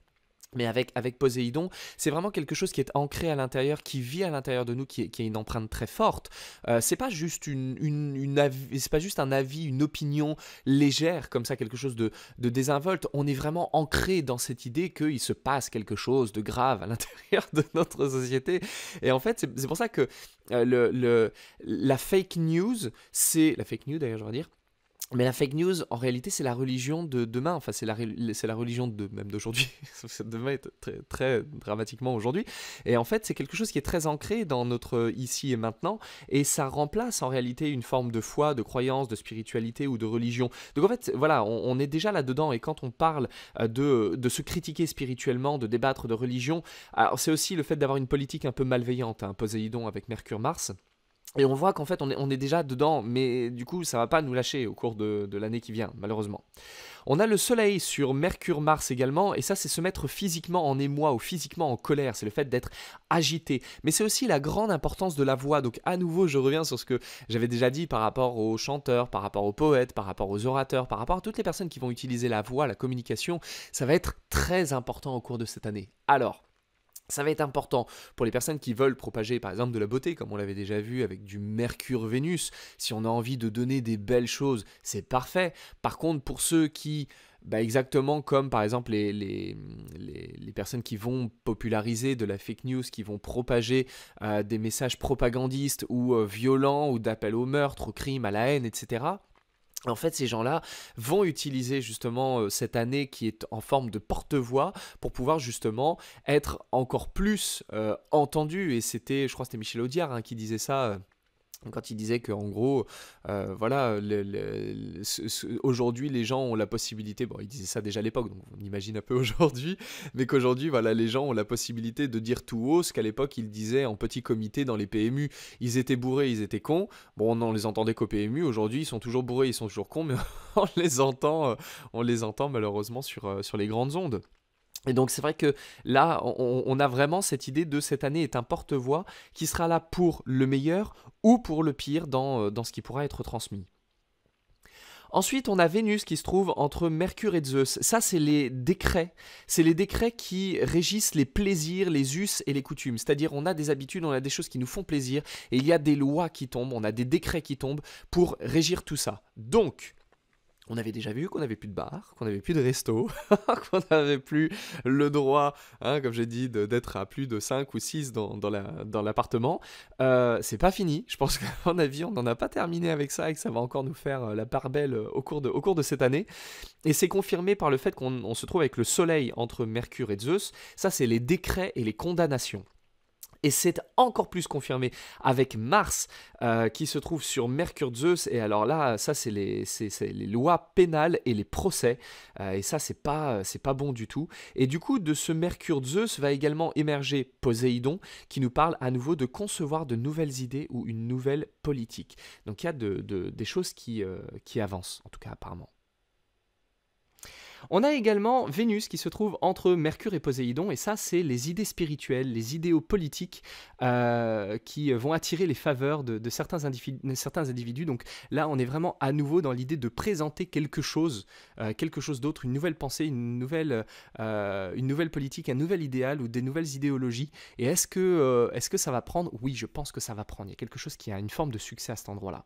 mais avec, avec Poséidon, c'est vraiment quelque chose qui est ancré à l'intérieur, qui vit à l'intérieur de nous, qui, a une empreinte très forte. Euh, c'est pas juste une, c'est pas juste un avis, une opinion légère comme ça, quelque chose de, désinvolte. On est vraiment ancré dans cette idée qu'il se passe quelque chose de grave à l'intérieur de notre société. Et en fait, c'est pour ça que euh, le, la fake news, c'est la fake news d'ailleurs, je vais dire mais la fake news, en réalité, c'est la religion de demain. Enfin, c'est la, religion de même d'aujourd'hui. demain est très, très dramatiquement aujourd'hui. Et en fait, c'est quelque chose qui est très ancré dans notre ici et maintenant. Et ça remplace en réalité une forme de foi, de croyance, de spiritualité ou de religion. Donc en fait, voilà, on, est déjà là-dedans. Et quand on parle euh, de, se critiquer spirituellement, de débattre de religion, c'est aussi le fait d'avoir une politique un peu malveillante. un hein. Poséidon avec Mercure-Mars. Et on voit qu'en fait, on est, déjà dedans, mais du coup, ça va pas nous lâcher au cours de l'année qui vient, malheureusement. On a le Soleil sur Mercure-Mars également, et ça, c'est se mettre physiquement en émoi ou physiquement en colère, c'est le fait d'être agité. Mais c'est aussi la grande importance de la voix. Donc, à nouveau, je reviens sur ce que j'avais déjà dit par rapport aux chanteurs, par rapport aux poètes, par rapport aux orateurs, par rapport à toutes les personnes qui vont utiliser la voix, la communication. Ça va être très important au cours de cette année. Alors, ça va être important pour les personnes qui veulent propager par exemple de la beauté, comme on l'avait déjà vu avec du Mercure-Vénus. Si on a envie de donner des belles choses, c'est parfait. Par contre, pour ceux qui, bah, exactement comme par exemple les, les, personnes qui vont populariser de la fake news, qui vont propager euh, des messages propagandistes ou euh, violents ou d'appel au meurtre, au crime, à la haine, etc., en fait, ces gens-là vont utiliser justement euh, cette année qui est en forme de porte-voix pour pouvoir justement être encore plus euh, entendus. Et c'était, je crois, c'était Michel Audiard hein, qui disait ça. Euh, quand il disait que en gros euh, voilà aujourd'hui les gens ont la possibilité bon il disait ça déjà à l'époque donc on imagine un peu aujourd'hui mais qu'aujourd'hui voilà les gens ont la possibilité de dire tout haut ce qu'à l'époque ils disaient en petit comité dans les PMU ils étaient bourrés ils étaient cons bon on les entendait qu'aux PMU aujourd'hui ils sont toujours bourrés ils sont toujours cons mais on les entend euh, on les entend malheureusement sur euh, sur les grandes ondes et donc c'est vrai que là, on, a vraiment cette idée de cette année est un porte-voix qui sera là pour le meilleur ou pour le pire dans, euh, dans ce qui pourra être transmis. Ensuite, on a Vénus qui se trouve entre Mercure et Zeus. Ça, c'est les décrets. C'est les décrets qui régissent les plaisirs, les us et les coutumes. C'est-à-dire, on a des habitudes, on a des choses qui nous font plaisir, et il y a des lois qui tombent, on a des décrets qui tombent pour régir tout ça. Donc, on avait déjà vu qu'on n'avait plus de bar, qu'on n'avait plus de resto, qu'on n'avait plus le droit, hein, comme j'ai dit, d'être à plus de 5 ou 6 dans, l'appartement. Euh, c'est pas fini. Je pense qu'en mon avis, on n'en a pas terminé avec ça et que ça va encore nous faire euh, la part belle euh, au cours de, au cours de cette année. Et c'est confirmé par le fait qu'on se trouve avec le soleil entre Mercure et Zeus. Ça, c'est les décrets et les condamnations. Et c'est encore plus confirmé avec Mars euh, qui se trouve sur Mercure Zeus. Et alors là, ça, c'est les, lois pénales et les procès. Euh, et ça, c'est pas, c'est pas bon du tout. Et du coup, de ce Mercure Zeus va également émerger Poséidon qui nous parle à nouveau de concevoir de nouvelles idées ou une nouvelle politique. Donc il y a des choses euh, qui avancent, en tout cas apparemment. On a également Vénus qui se trouve entre Mercure et Poséidon, et ça, c'est les idées spirituelles, les idéaux politiques euh, qui vont attirer les faveurs de, certains, individus, Donc là, on est vraiment à nouveau dans l'idée de présenter quelque chose, euh, quelque chose d'autre, une nouvelle pensée, une nouvelle, euh, une nouvelle politique, un nouvel idéal ou des nouvelles idéologies. Et est-ce que, est-ce que ça va prendre Oui, je pense que ça va prendre. Il y a quelque chose qui a une forme de succès à cet endroit-là.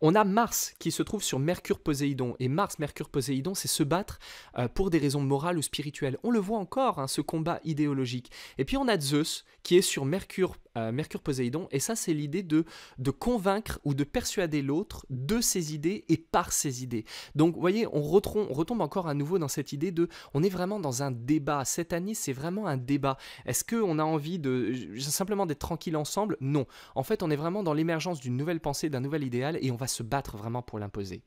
On a Mars qui se trouve sur Mercure-Poséidon. Et Mars-Mercure-Poséidon, c'est se battre euh, pour des raisons morales ou spirituelles. On le voit encore, hein, ce combat idéologique. Et puis on a Zeus qui est sur Mercure Mercure Poséidon, et ça c'est l'idée de, convaincre ou de persuader l'autre de ses idées et par ses idées. Donc vous voyez, on retombe, encore à nouveau dans cette idée de, on est vraiment dans un débat. Cette année c'est vraiment un débat. Est-ce qu'on a envie de euh, simplement d'être tranquille ensemble Non. En fait on est vraiment dans l'émergence d'une nouvelle pensée, d'un nouvel idéal, et on va se battre vraiment pour l'imposer.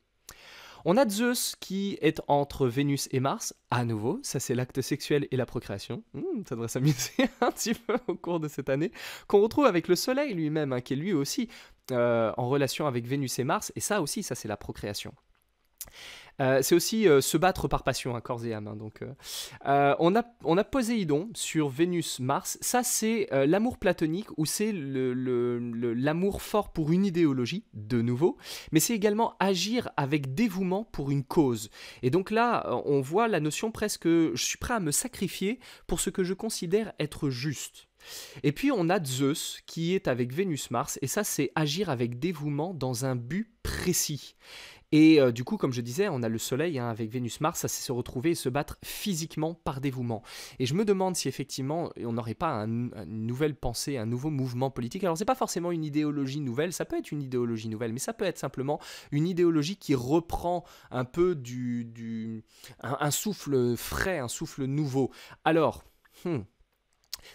On a Zeus qui est entre Vénus et Mars. À nouveau, ça c'est l'acte sexuel et la procréation. Hmm, ça devrait s'amuser un petit peu au cours de cette année. Qu'on retrouve avec le Soleil lui-même, hein, qui est lui aussi euh, en relation avec Vénus et Mars. Et ça aussi, ça c'est la procréation. Euh, c'est aussi euh, se battre par passion, à hein, corps et âme. Hein, donc, euh, on, a, on a Poséidon sur Vénus-Mars. Ça, c'est l'amour platonique ou c'est l'amour fort pour une idéologie, de nouveau. Mais c'est également agir avec dévouement pour une cause. Et donc là, on voit la notion presque je suis prêt à me sacrifier pour ce que je considère être juste. Et puis on a Zeus qui est avec Vénus-Mars, et ça c'est agir avec dévouement dans un but précis. Et euh, du coup, comme je disais, on a le Soleil hein, avec Vénus-Mars, ça c'est se retrouver et se battre physiquement par dévouement. Et je me demande si effectivement on n'aurait pas une nouvelle pensée, un nouveau mouvement politique. Alors c'est pas forcément une idéologie nouvelle, ça peut être une idéologie nouvelle, mais ça peut être simplement une idéologie qui reprend un peu du, un, souffle frais, un souffle nouveau. Alors, hmm,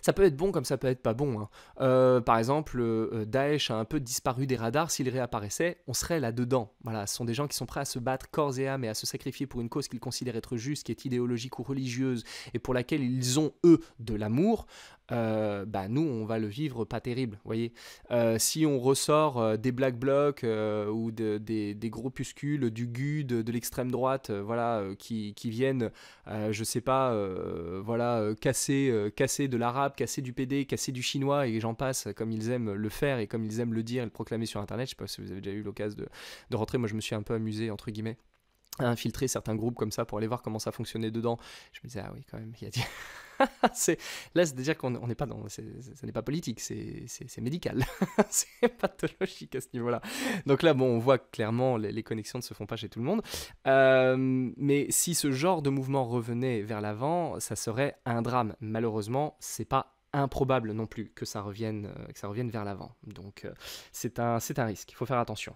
ça peut être bon comme ça peut être pas bon. Hein. Euh, par exemple, euh, euh, Daesh a un peu disparu des radars. S'il réapparaissait, on serait là-dedans. Voilà, ce sont des gens qui sont prêts à se battre corps et âme et à se sacrifier pour une cause qu'ils considèrent être juste, qui est idéologique ou religieuse, et pour laquelle ils ont, eux, de l'amour. Euh, bah, nous on va le vivre pas terrible, voyez. Euh, si on ressort euh, des black blocs ou des, groupuscules, du GUD, de, l'extrême droite, voilà, qui, viennent, je sais pas, voilà, casser, casser de l'arabe, casser du PD, casser du chinois et j'en passe, comme ils aiment le faire et comme ils aiment le dire et le proclamer sur internet. Je sais pas si vous avez déjà eu l'occasion de, rentrer, moi je me suis un peu amusé entre guillemets à infiltrer certains groupes comme ça pour aller voir comment ça fonctionnait dedans. Je me disais, ah oui, quand même, il y a là, c'est-à-dire qu'on n'est pas dans. ce n'est pas politique, c'est, médical. c'est pathologique à ce niveau-là. Donc là, bon, on voit clairement les, les connexions ne se font pas chez tout le monde. Euh, mais si ce genre de mouvement revenait vers l'avant, ça serait un drame. Malheureusement, c'est pas improbable non plus que ça revienne, euh, que ça revienne vers l'avant. Donc euh, c'est un risque, il faut faire attention.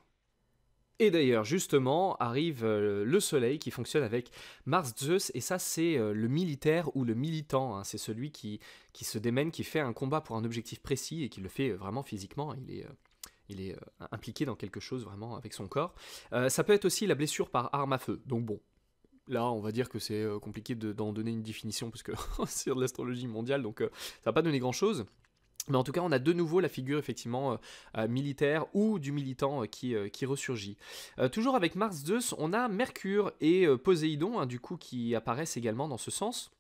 Et d'ailleurs, justement, arrive euh, le Soleil qui fonctionne avec Mars Zeus, et ça c'est euh, le militaire ou le militant, hein. c'est celui qui, qui se démène, qui fait un combat pour un objectif précis et qui le fait euh, vraiment physiquement, il est, il est impliqué dans quelque chose vraiment avec son corps. ça peut être aussi la blessure par arme à feu, donc bon, là, on va dire que c'est compliqué d'en donner une définition parce que c'est de l'astrologie mondiale, donc ça ça va pas donner grand chose. Mais en tout cas, on a de nouveau la figure effectivement euh, euh, militaire ou du militant euh, qui, ressurgit. toujours avec Mars 2, on a Mercure et Poséidon, hein, du coup, qui apparaissent également dans ce sens.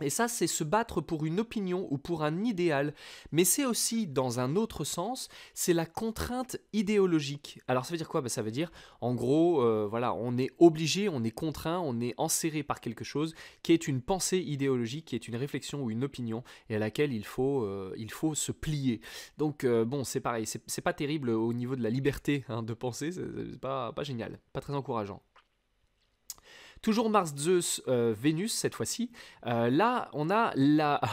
Et ça, c'est se battre pour une opinion ou pour un idéal. Mais c'est aussi, dans un autre sens, c'est la contrainte idéologique. Alors ça veut dire quoi ben, Ça veut dire, en gros, euh, voilà, on est obligé, on est contraint, on est enserré par quelque chose qui est une pensée idéologique, qui est une réflexion ou une opinion, et à laquelle il faut, euh, il faut se plier. Donc euh, bon, c'est pareil, c'est pas terrible au niveau de la liberté hein, de penser, c'est pas génial, pas très encourageant. Toujours Mars-Zeus, euh, Vénus cette fois-ci. Euh, là, on a la...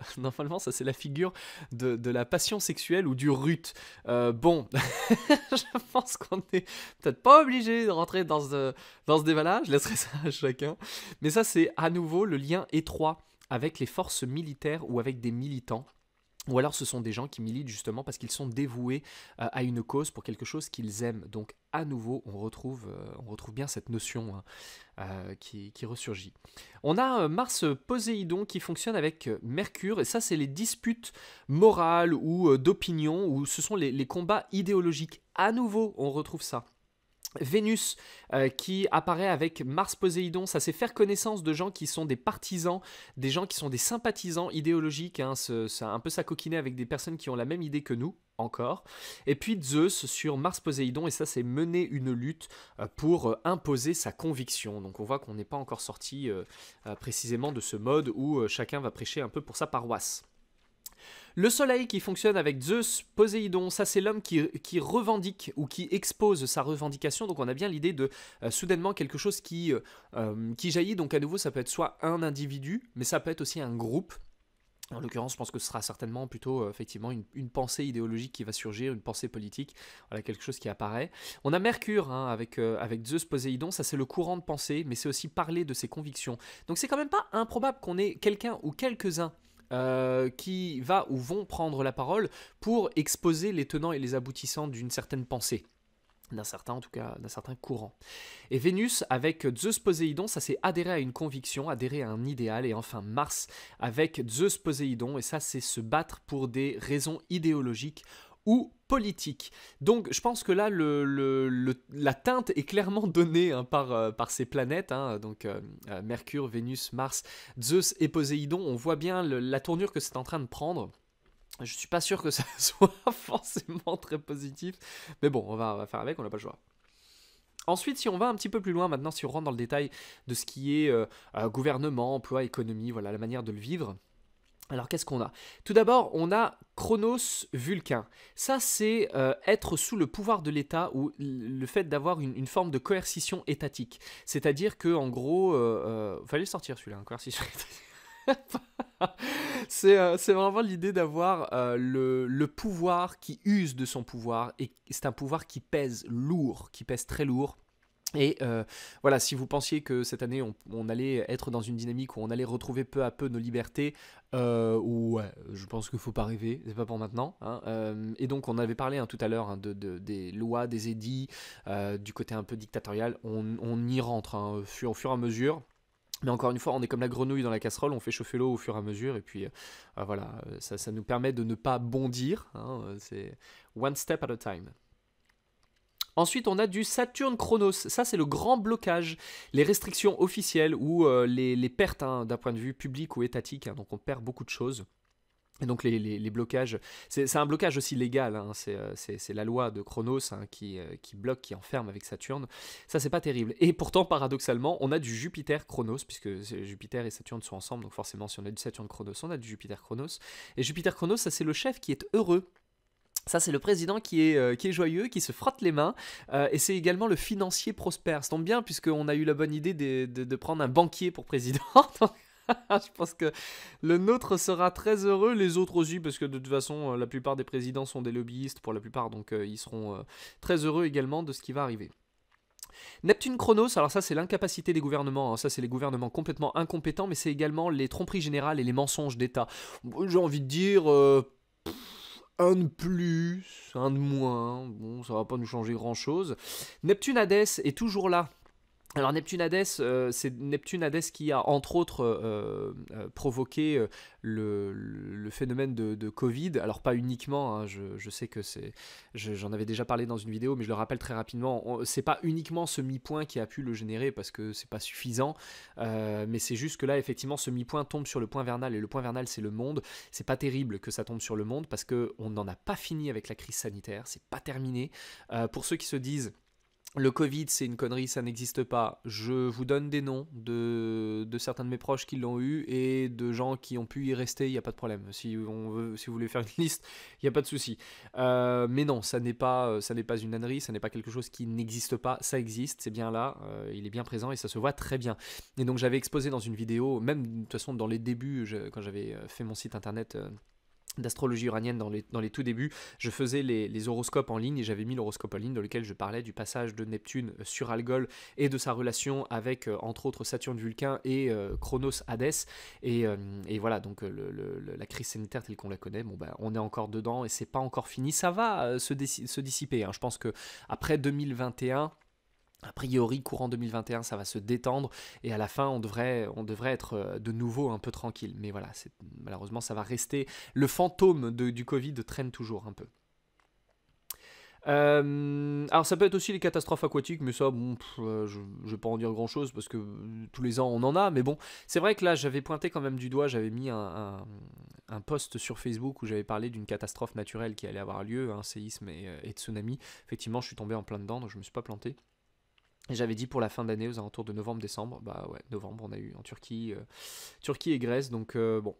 Ah, normalement, ça c'est la figure de, la passion sexuelle ou du rut. Euh, bon, je pense qu'on n'est peut-être pas obligé de rentrer dans ce, dans ce débat-là, je laisserai ça à chacun. Mais ça c'est à nouveau le lien étroit avec les forces militaires ou avec des militants. Ou alors ce sont des gens qui militent justement parce qu'ils sont dévoués euh, à une cause pour quelque chose qu'ils aiment. Donc à nouveau, on retrouve, euh, on retrouve bien cette notion hein, euh, qui, ressurgit. On a Mars Poséidon qui fonctionne avec Mercure, et ça c'est les disputes morales ou d'opinion, ou ce sont les combats idéologiques. À nouveau, on retrouve ça. Vénus euh, qui apparaît avec Mars Poséidon, ça c'est faire connaissance de gens qui sont des partisans, des gens qui sont des sympathisants idéologiques, hein. un peu ça coquiner avec des personnes qui ont la même idée que nous, encore. Et puis Zeus sur Mars Poséidon, et ça c'est mener une lutte euh, pour euh, imposer sa conviction. Donc on voit qu'on n'est pas encore sorti précisément de ce mode où chacun va prêcher un peu pour sa paroisse. Le soleil qui fonctionne avec Zeus, Poséidon, ça c'est l'homme qui, revendique ou qui expose sa revendication. Donc on a bien l'idée de euh, soudainement quelque chose qui, euh, euh, qui jaillit. Donc à nouveau, ça peut être soit un individu, mais ça peut être aussi un groupe. En l'occurrence, je pense que ce sera certainement plutôt effectivement une, pensée idéologique qui va surgir, une pensée politique, voilà quelque chose qui apparaît. On a Mercure hein, avec, avec Zeus Poséidon, ça c'est le courant de pensée, mais c'est aussi parler de ses convictions. Donc c'est quand même pas improbable qu'on ait quelqu'un ou quelques-uns euh, qui va ou vont prendre la parole pour exposer les tenants et les aboutissants d'une certaine pensée d'un certain, en tout cas, d'un certain courant. Et Vénus, avec Zeus Poséidon, ça c'est adhérer à une conviction, adhérer à un idéal, et enfin Mars, avec Zeus Poséidon, et ça c'est se battre pour des raisons idéologiques ou politique. Donc je pense que là, le, la teinte est clairement donnée hein, euh, par, ces planètes, hein. donc euh, euh, Mercure, Vénus, Mars, Zeus et Poséidon. On voit bien la tournure que c'est en train de prendre. Je ne suis pas sûr que ça soit forcément très positif, mais bon, on va, faire avec, on n'a pas le choix. Ensuite, si on va un petit peu plus loin maintenant, si on rentre dans le détail de ce qui est gouvernement, emploi, économie, voilà la manière de le vivre, alors qu'est-ce qu'on a Tout d'abord, on a Chronos Vulcain. Ça, c'est euh, être sous le pouvoir de l'État ou le fait d'avoir une, forme de coercition étatique. C'est-à-dire que, en gros, euh, euh fallait sortir celui-là, hein, coercition étatique. Euh, c'est vraiment l'idée d'avoir le, pouvoir qui use de son pouvoir et c'est un pouvoir qui pèse lourd, qui pèse très lourd et euh, voilà, si vous pensiez que cette année on, allait être dans une dynamique où on allait retrouver peu à peu nos libertés, euh, ou je pense qu'il faut pas rêver, c'est pas pour maintenant. Hein, euh, et donc on avait parlé hein, tout à l'heure hein, de, des lois, des édits, euh, du côté un peu dictatorial. On, y rentre au fur, et à mesure. Mais encore une fois, on est comme la grenouille dans la casserole, on fait chauffer l'eau au fur et à mesure, et puis voilà, ça, nous permet de ne pas bondir. c'est one step at a time. Ensuite, on a du saturne Chronos. Ça, c'est le grand blocage. Les restrictions officielles ou euh, les, pertes hein, d'un point de vue public ou étatique. Hein. donc, on perd beaucoup de choses. Et donc les, blocages, c'est un blocage aussi légal, hein. euh, c'est la loi de Chronos qui, euh, qui, bloque, qui enferme avec Saturne, ça c'est pas terrible. Et pourtant paradoxalement, on a du Jupiter Chronos, puisque Jupiter et Saturne sont ensemble, donc forcément si on a du Saturne Chronos, on a du Jupiter Chronos. Et Jupiter Chronos, ça c'est le chef qui est heureux, ça, c'est le président qui est, euh, qui est joyeux, qui se frotte les mains, euh, et c'est également le financier prospère. Ça tombe bien, puisqu'on a eu la bonne idée de, prendre un banquier pour président. je pense que le nôtre sera très heureux, les autres aussi, parce que de toute façon, euh, la plupart des présidents sont des lobbyistes pour la plupart, donc ils seront très heureux également de ce qui va arriver. Neptune Chronos, alors ça c'est l'incapacité des gouvernements, hein. ça c'est les gouvernements complètement incompétents, mais c'est également les tromperies générales et les mensonges d'État. J'ai envie de dire un de plus, un de moins, bon, ça va pas nous changer grand chose. Neptune Hadès est toujours là alors Neptune Hadès, euh, c'est Neptune Hadès qui a entre autres euh, euh, provoqué le, phénomène de, Covid. Alors pas uniquement, hein, je, sais que c'est, j'en avais déjà parlé dans une vidéo, mais je le rappelle très rapidement. C'est pas uniquement ce mi-point qui a pu le générer parce que c'est pas suffisant, mais c'est juste que là effectivement ce mi-point tombe sur le point vernal et le point vernal c'est le monde. C'est pas terrible que ça tombe sur le monde parce que on n'en a pas fini avec la crise sanitaire, c'est pas terminé. pour ceux qui se disent le Covid, c'est une connerie, ça n'existe pas. Je vous donne des noms de, certains de mes proches qui l'ont eu et de gens qui ont pu y rester, il n'y a pas de problème. Si, vous voulez faire une liste, il n'y a pas de souci. Euh, mais non, ça n'est pas, euh, pas une ânerie, ça n'est pas quelque chose qui n'existe pas, ça existe, c'est bien là, euh, il est bien présent et ça se voit très bien. Et donc j'avais exposé dans une vidéo, même de toute façon dans les débuts, quand j'avais fait mon site internet d'astrologie uranienne dans les, dans les tout débuts, je faisais les, horoscopes en ligne et j'avais mis l'horoscope en ligne dans lequel je parlais du passage de Neptune sur Algol et de sa relation avec euh, entre autres Saturne Vulcain et euh, Chronos Hadès. Euh, et, voilà, donc la crise sanitaire telle qu'on la connaît, bon, bah, on est encore dedans et c'est pas encore fini. Ça va se, se, dissiper. Hein. Je pense que après 2021 a priori, courant 2021, ça va se détendre et à la fin, on devrait, on devrait être euh, de nouveau un peu tranquille. Mais voilà, malheureusement, ça va rester. Le fantôme du Covid traîne toujours un peu. Euh, alors ça peut être aussi les catastrophes aquatiques, mais ça, bon, euh, je ne vais pas en dire grand-chose parce que tous les ans on en a, mais bon, c'est vrai que là j'avais pointé quand même du doigt, j'avais mis un, un, post sur Facebook où j'avais parlé d'une catastrophe naturelle qui allait avoir lieu, un séisme et, et, tsunami. Effectivement, je suis tombé en plein dedans, donc je me suis pas planté. J'avais dit pour la fin d'année, aux alentours de novembre-décembre, bah ouais, novembre, on a eu en Turquie, euh, Turquie et Grèce, donc euh, bon.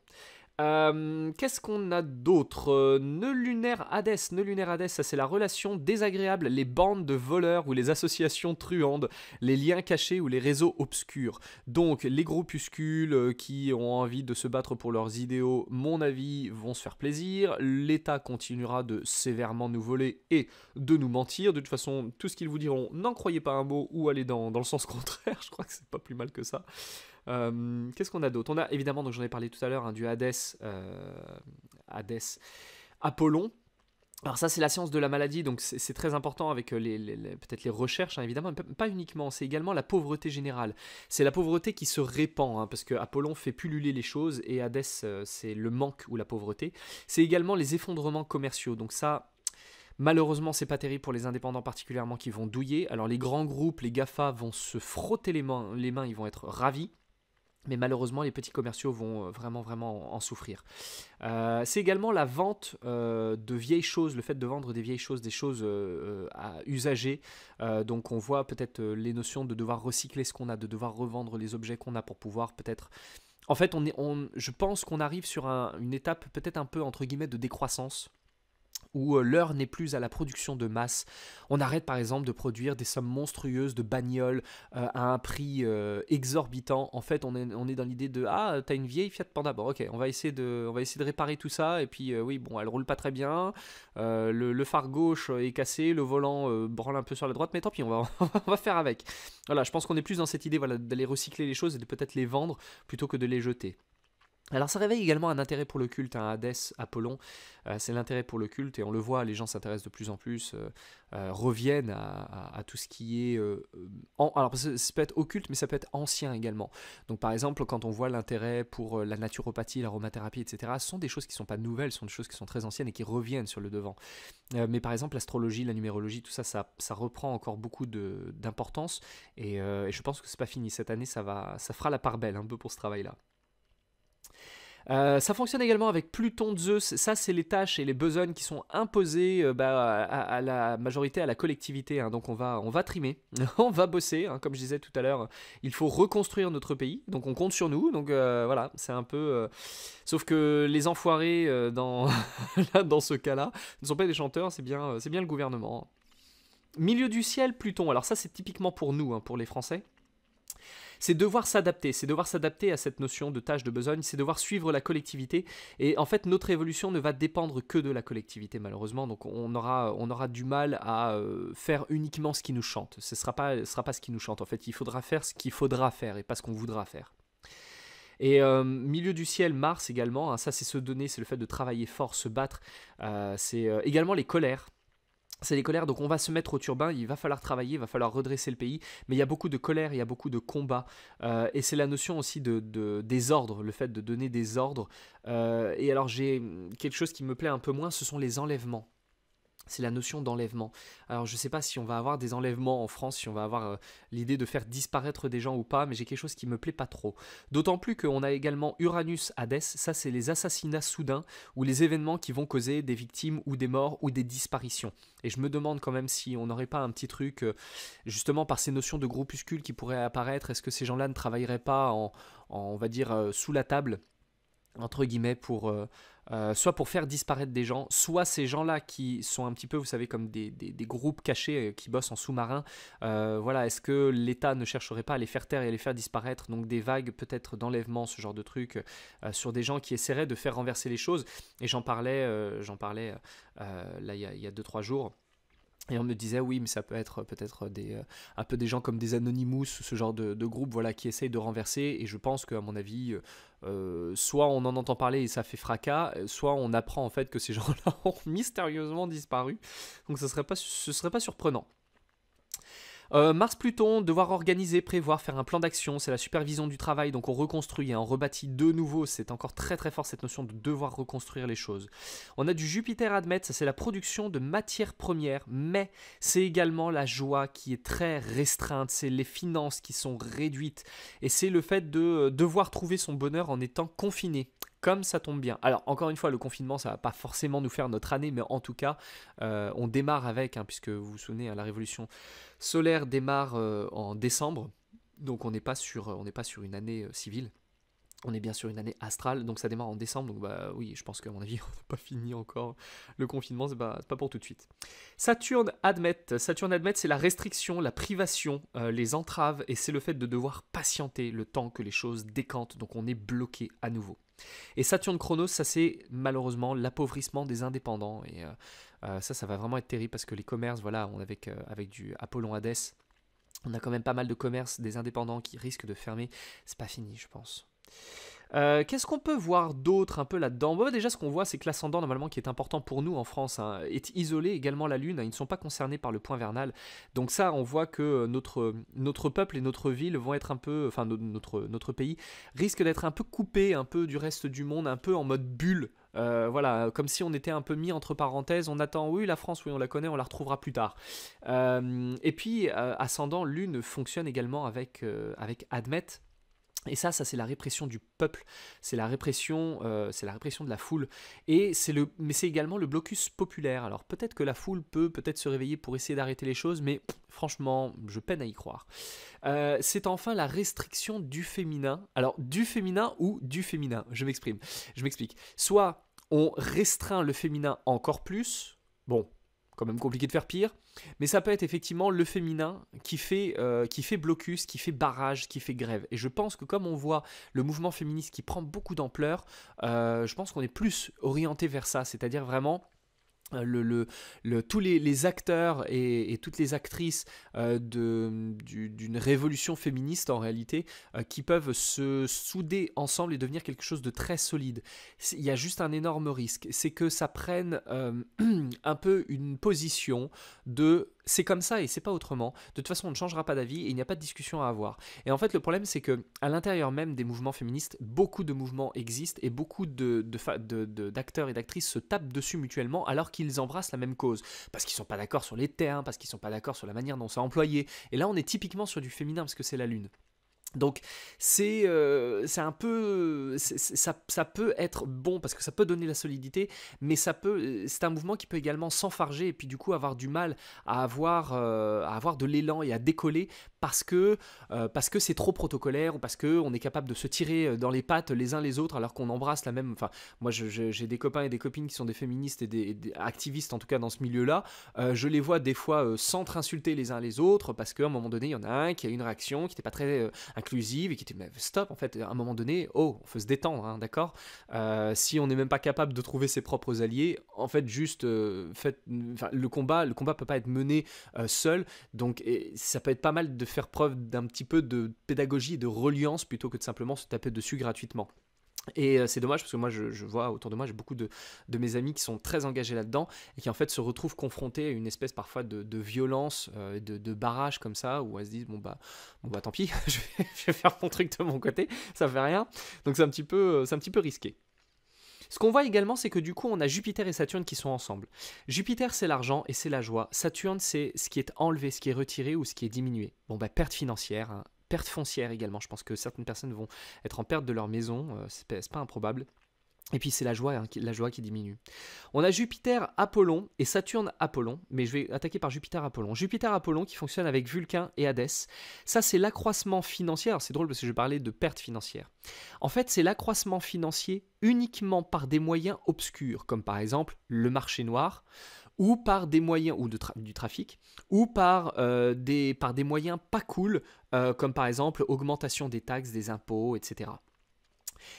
Euh, qu'est-ce qu'on a d'autre euh, Ne lunaire Hades. ne lunaire ça c'est la relation désagréable, les bandes de voleurs ou les associations truandes, les liens cachés ou les réseaux obscurs. Donc les groupuscules euh, qui ont envie de se battre pour leurs idéaux, mon avis, vont se faire plaisir. L'État continuera de sévèrement nous voler et de nous mentir. De toute façon, tout ce qu'ils vous diront, n'en croyez pas un mot ou allez dans, dans le sens contraire. Je crois que c'est pas plus mal que ça. Euh, qu'est-ce qu'on a d'autre On a évidemment, donc j'en ai parlé tout à l'heure, un hein, du Hades, euh, Hades, Apollon. Alors ça, c'est la science de la maladie, donc c'est très important avec euh, les, peut-être les recherches, hein, évidemment, mais pas uniquement, c'est également la pauvreté générale. C'est la pauvreté qui se répand, hein, parce que Apollon fait pulluler les choses, et Hadès, c'est le manque ou la pauvreté. C'est également les effondrements commerciaux, donc ça, Malheureusement, c'est pas terrible pour les indépendants particulièrement qui vont douiller. Alors les grands groupes, les GAFA vont se frotter les mains, les mains ils vont être ravis. Mais malheureusement, les petits commerciaux vont euh, vraiment, vraiment en souffrir. Euh, c'est également la vente euh, de vieilles choses, le fait de vendre des vieilles choses, des choses à usagées. donc on voit peut-être les notions de devoir recycler ce qu'on a, de devoir revendre les objets qu'on a pour pouvoir peut-être... En fait, on est, je pense qu'on arrive sur une étape peut-être un peu, entre guillemets, de décroissance où euh, l'heure n'est plus à la production de masse. On arrête par exemple de produire des sommes monstrueuses de bagnoles euh, à un prix euh, exorbitant. En fait, on est, dans l'idée de ah, t'as une vieille Fiat Panda, bon ok, on va essayer de, on va essayer de réparer tout ça. Et puis oui, bon, elle roule pas très bien, le, phare gauche est cassé, le volant branle un peu sur la droite, mais tant pis, on va, on va faire avec. Voilà, je pense qu'on est plus dans cette idée d'aller recycler les choses et de peut-être les vendre plutôt que de les jeter. Alors ça réveille également un intérêt pour le culte, un hein. Hadès, Apollon, euh, c'est l'intérêt pour le culte et on le voit, les gens s'intéressent de plus en plus, euh, euh, reviennent à, tout ce qui est... En, alors ça, peut être occulte mais ça peut être ancien également. Donc par exemple quand on voit l'intérêt pour la naturopathie, l'aromathérapie, etc., ce sont des choses qui ne sont pas nouvelles, ce sont des choses qui sont très anciennes et qui reviennent sur le devant. mais par exemple l'astrologie, la numérologie, tout ça, ça, reprend encore beaucoup d'importance et, et, je pense que c'est pas fini, cette année ça, va, ça fera la part belle hein, un peu pour ce travail-là. Euh, ça fonctionne également avec Pluton Zeus. Ça, c'est les tâches et les besognes qui sont imposées euh, bah, à, la majorité, à la collectivité. Hein. Donc, on va, on va trimer, on va bosser. Hein. Comme je disais tout à l'heure, il faut reconstruire notre pays. Donc, on compte sur nous. Donc, euh, voilà, c'est un peu. Sauf que les enfoirés dans, dans ce cas-là ne sont pas des chanteurs, c'est bien, c'est bien le gouvernement. Milieu du ciel, Pluton. Alors, ça, c'est typiquement pour nous, hein, pour les Français c'est devoir s'adapter, c'est devoir s'adapter à cette notion de tâche de besogne, c'est devoir suivre la collectivité. Et en fait, notre évolution ne va dépendre que de la collectivité, malheureusement. Donc, on aura, on aura du mal à euh, faire uniquement ce qui nous chante. Ce ne sera pas, ce sera pas ce qui nous chante. En fait, il faudra faire ce qu'il faudra faire et pas ce qu'on voudra faire. Et euh, milieu du ciel, Mars également, hein, ça c'est se donner, c'est le fait de travailler fort, se battre, euh, c'est également les colères c'est les colères, donc on va se mettre au turbin, il va falloir travailler, il va falloir redresser le pays, mais il y a beaucoup de colère, il y a beaucoup de combats, euh, et c'est la notion aussi de, de, des ordres, le fait de donner des ordres. Euh, et alors j'ai quelque chose qui me plaît un peu moins, ce sont les enlèvements c'est la notion d'enlèvement. Alors je ne sais pas si on va avoir des enlèvements en France, si on va avoir euh, l'idée de faire disparaître des gens ou pas, mais j'ai quelque chose qui me plaît pas trop. D'autant plus qu'on a également Uranus Hades, ça c'est les assassinats soudains ou les événements qui vont causer des victimes ou des morts ou des disparitions. Et je me demande quand même si on n'aurait pas un petit truc, euh, justement par ces notions de groupuscules qui pourraient apparaître, est-ce que ces gens-là ne travailleraient pas en, on va dire, euh, sous la table entre guillemets, pour, euh, soit pour faire disparaître des gens, soit ces gens-là qui sont un petit peu, vous savez, comme des, groupes cachés euh, qui bossent en sous-marin. Euh, voilà, est-ce que l'État ne chercherait pas à les faire taire et à les faire disparaître Donc des vagues peut-être d'enlèvement, ce genre de trucs, sur des gens qui essaieraient de faire renverser les choses. Et j'en parlais, j'en parlais là il y a 2-3 jours. Et on me disait oui, mais ça peut être peut-être des euh, un peu des gens comme des Anonymous, ou ce genre de, groupe, voilà, qui essayent de renverser. Et je pense qu'à mon avis, euh, soit on en entend parler et ça fait fracas, euh, soit on apprend en fait que ces gens-là ont mystérieusement disparu. Donc ce serait pas ce serait pas surprenant. Euh, Mars-Pluton, devoir organiser, prévoir, faire un plan d'action, c'est la supervision du travail, donc on reconstruit et on rebâtit de nouveau, c'est encore très très fort cette notion de devoir reconstruire les choses. On a du Jupiter admettre, ça c'est la production de matières premières, mais c'est également la joie qui est très restreinte, c'est les finances qui sont réduites, et c'est le fait de euh, devoir trouver son bonheur en étant confiné comme ça tombe bien. Alors encore une fois, le confinement, ça va pas forcément nous faire notre année, mais en tout cas, euh, on démarre avec, hein, puisque vous vous souvenez, hein, la révolution solaire démarre euh, en décembre, donc on n'est pas, sur, euh, on pas sur une année civile. On est bien sur une année astrale, donc ça démarre en décembre. Donc bah oui, je pense qu'à mon avis, on n'a pas fini encore le confinement, c'est pas, pas pour tout de suite. Saturne admet, Saturne admet, c'est la restriction, la privation, les entraves, et c'est le fait de devoir patienter le temps que les choses décantent. Donc on est bloqué à nouveau. Et Saturne Chronos, ça c'est malheureusement l'appauvrissement des indépendants. Et euh, euh, ça, ça va vraiment être terrible parce que les commerces, voilà, on avec, euh, avec du Apollon Hadès, on a quand même pas mal de commerces des indépendants qui risquent de fermer. C'est pas fini, je pense. Euh, qu'est-ce qu'on peut voir d'autre un peu là-dedans bah, Déjà, ce qu'on voit, c'est que l'ascendant, normalement, qui est important pour nous en France, hein, est isolé, également la Lune, hein, ils ne sont pas concernés par le point vernal. Donc ça, on voit que euh, notre, euh, notre peuple et notre ville vont être un peu, enfin notre, notre pays, risque d'être un peu coupé un peu du reste du monde, un peu en mode bulle. voilà, comme si on était un peu mis entre parenthèses, on attend, oui, la France, oui, on la connaît, on la retrouvera plus tard. et puis, ascendant, Lune fonctionne également avec, avec Admet, et ça, ça c'est la répression du peuple, c'est la répression, euh, c'est la répression de la foule, et c'est le, mais c'est également le blocus populaire. Alors peut-être que la foule peut peut-être se réveiller pour essayer d'arrêter les choses, mais franchement, je peine à y croire. Euh, c'est enfin la restriction du féminin. Alors du féminin ou du féminin, je m'exprime, je m'explique. Soit on restreint le féminin encore plus, bon, quand même compliqué de faire pire. Mais ça peut être effectivement le féminin qui fait, euh, qui fait blocus, qui fait barrage, qui fait grève. Et je pense que comme on voit le mouvement féministe qui prend beaucoup d'ampleur, euh, je pense qu'on est plus orienté vers ça, c'est-à-dire vraiment euh, le, tous les, acteurs et, toutes les actrices euh, d'une révolution féministe en réalité euh, qui peuvent se souder ensemble et devenir quelque chose de très solide. Il y a juste un énorme risque, c'est que ça prenne un peu une position de c'est comme ça et c'est pas autrement. De toute façon, on ne changera pas d'avis et il n'y a pas de discussion à avoir. Et en fait, le problème, c'est que à l'intérieur même des mouvements féministes, beaucoup de mouvements existent et beaucoup de, d'acteurs et d'actrices se tapent dessus mutuellement alors qu'ils embrassent la même cause. Parce qu'ils sont pas d'accord sur les termes, parce qu'ils sont pas d'accord sur la manière dont c'est employé. Et là, on est typiquement sur du féminin parce que c'est la lune. Donc euh, c'est un peu ça, peut être bon parce que ça peut donner la solidité, mais euh, c'est un mouvement qui peut également s'enfarger et puis du coup avoir du mal à avoir euh, à avoir de l'élan et à décoller parce que euh, parce que c'est trop protocolaire ou parce que on est capable de se tirer euh, dans les pattes les uns les autres alors qu'on embrasse la même. Enfin, moi j'ai des copains et des copines qui sont des féministes et des, activistes en tout cas dans ce milieu-là. Euh, je les vois des fois euh, insulter les uns les autres parce qu'à un moment donné il y en a un qui a une réaction qui n'était pas très inclusive et qui était stop en fait à un moment donné oh on peut se détendre hein, d'accord. si on n'est même pas capable de trouver ses propres alliés en fait juste fait le combat le combat peut pas être mené seul donc ça peut être pas mal de faire preuve d'un petit peu de pédagogie et de reliance plutôt que de simplement se taper dessus gratuitement. Et euh, c'est dommage parce que moi je, vois autour de moi, j'ai beaucoup de, de, mes amis qui sont très engagés là-dedans et qui en fait se retrouvent confrontés à une espèce parfois de, de violence, euh, de, de, barrage comme ça, où elles se disent bon bah, bon bah tant pis, je, vais, faire mon truc de mon côté, ça fait rien. Donc c'est un, petit peu, euh, un petit peu risqué. Ce qu'on voit également, c'est que du coup, on a Jupiter et Saturne qui sont ensemble. Jupiter, c'est l'argent et c'est la joie. Saturne, c'est ce qui est enlevé, ce qui est retiré ou ce qui est diminué. Bon, bah, perte financière, hein. perte foncière également. Je pense que certaines personnes vont être en perte de leur maison, euh, c'est pas improbable. Et puis c'est la joie, hein, la joie qui diminue. On a Jupiter Apollon et Saturne Apollon, mais je vais attaquer par Jupiter Apollon. Jupiter Apollon qui fonctionne avec Vulcain et Hadès. Ça c'est l'accroissement financier. c'est drôle parce que je parlais de perte financière. En fait c'est l'accroissement financier uniquement par des moyens obscurs, comme par exemple le marché noir, ou par des moyens ou du trafic, ou euh, par, des, moyens pas cool, euh, comme par exemple augmentation des taxes, des impôts, etc.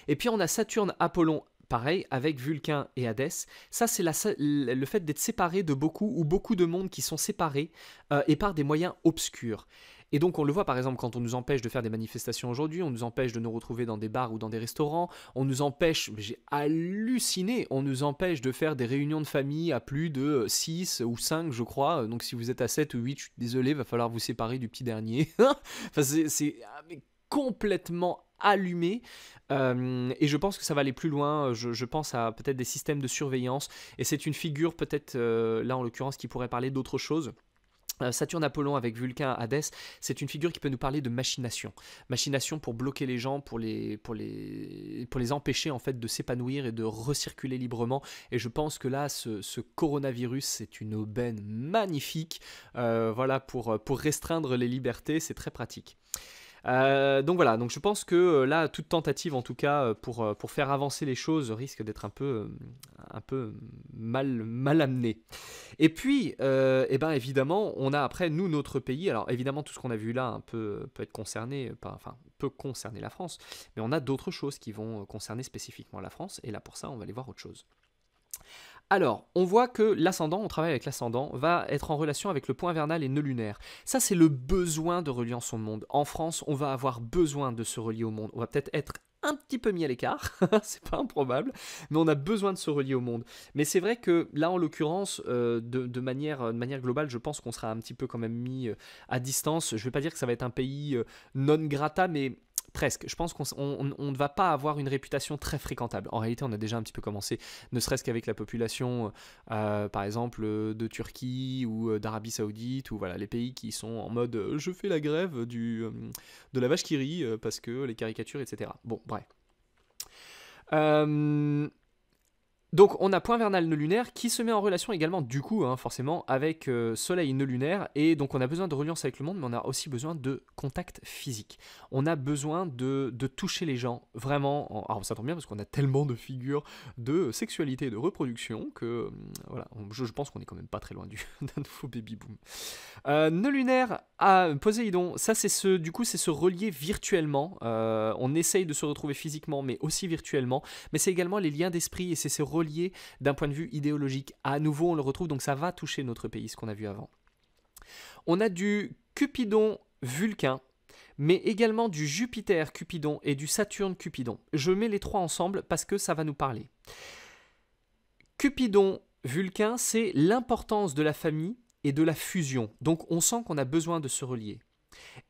Et puis on a Saturne Apollon pareil, avec Vulcain et Hadès, ça c'est le fait d'être séparé de beaucoup ou beaucoup de monde qui sont séparés euh, et par des moyens obscurs. Et donc on le voit par exemple quand on nous empêche de faire des manifestations aujourd'hui, on nous empêche de nous retrouver dans des bars ou dans des restaurants, on nous empêche, j'ai halluciné, on nous empêche de faire des réunions de famille à plus de 6 ou 5 je crois, donc si vous êtes à 7 ou 8, je suis désolé, va falloir vous séparer du petit dernier. enfin c'est ah, complètement allumé euh, et je pense que ça va aller plus loin. Je, pense à peut-être des systèmes de surveillance. Et c'est une figure, peut-être euh, là en l'occurrence, qui pourrait parler d'autre chose. Euh, Saturne Apollon avec Vulcain Hadès, c'est une figure qui peut nous parler de machination. Machination pour bloquer les gens, pour les, pour les, pour les empêcher en fait de s'épanouir et de recirculer librement. Et je pense que là, ce, coronavirus, c'est une aubaine magnifique. voilà, pour, pour restreindre les libertés, c'est très pratique. Euh, donc voilà, donc je pense que euh, là, toute tentative en tout cas euh, pour, faire avancer les choses risque d'être un peu, un peu mal, mal amenée. Et puis, eh ben, évidemment, on a après, nous, notre pays, alors évidemment, tout ce qu'on a vu là un hein, peu, peut être concerné, enfin, peut concerner la France, mais on a d'autres choses qui vont concerner spécifiquement la France, et là pour ça, on va aller voir autre chose. Alors, on voit que l'ascendant, on travaille avec l'ascendant, va être en relation avec le point vernal et nœud lunaire. Ça, c'est le besoin de en son monde. En France, on va avoir besoin de se relier au monde. On va peut-être être un petit peu mis à l'écart, c'est pas improbable, mais on a besoin de se relier au monde. Mais c'est vrai que là, en l'occurrence, euh, de, manière, globale, je pense qu'on sera un petit peu quand même mis euh, à distance. Je vais pas dire que ça va être un pays euh, non grata, mais presque. Je pense qu'on ne va pas avoir une réputation très fréquentable. En réalité, on a déjà un petit peu commencé, ne serait-ce qu'avec la population, euh, par exemple, euh, de Turquie ou euh, d'Arabie Saoudite, ou voilà, les pays qui sont en mode je fais la grève du, de la vache qui rit parce que les caricatures, etc. Bon, bref. Donc on a point vernal ne lunaire qui se met en relation également du coup hein, forcément avec euh, soleil ne lunaire et donc on a besoin de reliance avec le monde mais on a aussi besoin de contact physique. On a besoin de, toucher les gens vraiment. Alors ça tombe bien parce qu'on a tellement de figures de sexualité et de reproduction que euh, voilà, je, pense qu'on est quand même pas très loin du d'un nouveau baby boom. Euh, lunaire à ah, Poséidon, ça c'est ce du coup c'est se relier virtuellement. Euh, on essaye de se retrouver physiquement mais aussi virtuellement, mais c'est également les liens d'esprit et c'est ces relié d'un point de vue idéologique. À nouveau, on le retrouve, donc ça va toucher notre pays, ce qu'on a vu avant. On a du Cupidon Vulcain, mais également du Jupiter Cupidon et du Saturne Cupidon. Je mets les trois ensemble parce que ça va nous parler. Cupidon Vulcain, c'est l'importance de la famille et de la fusion. Donc on sent qu'on a besoin de se relier.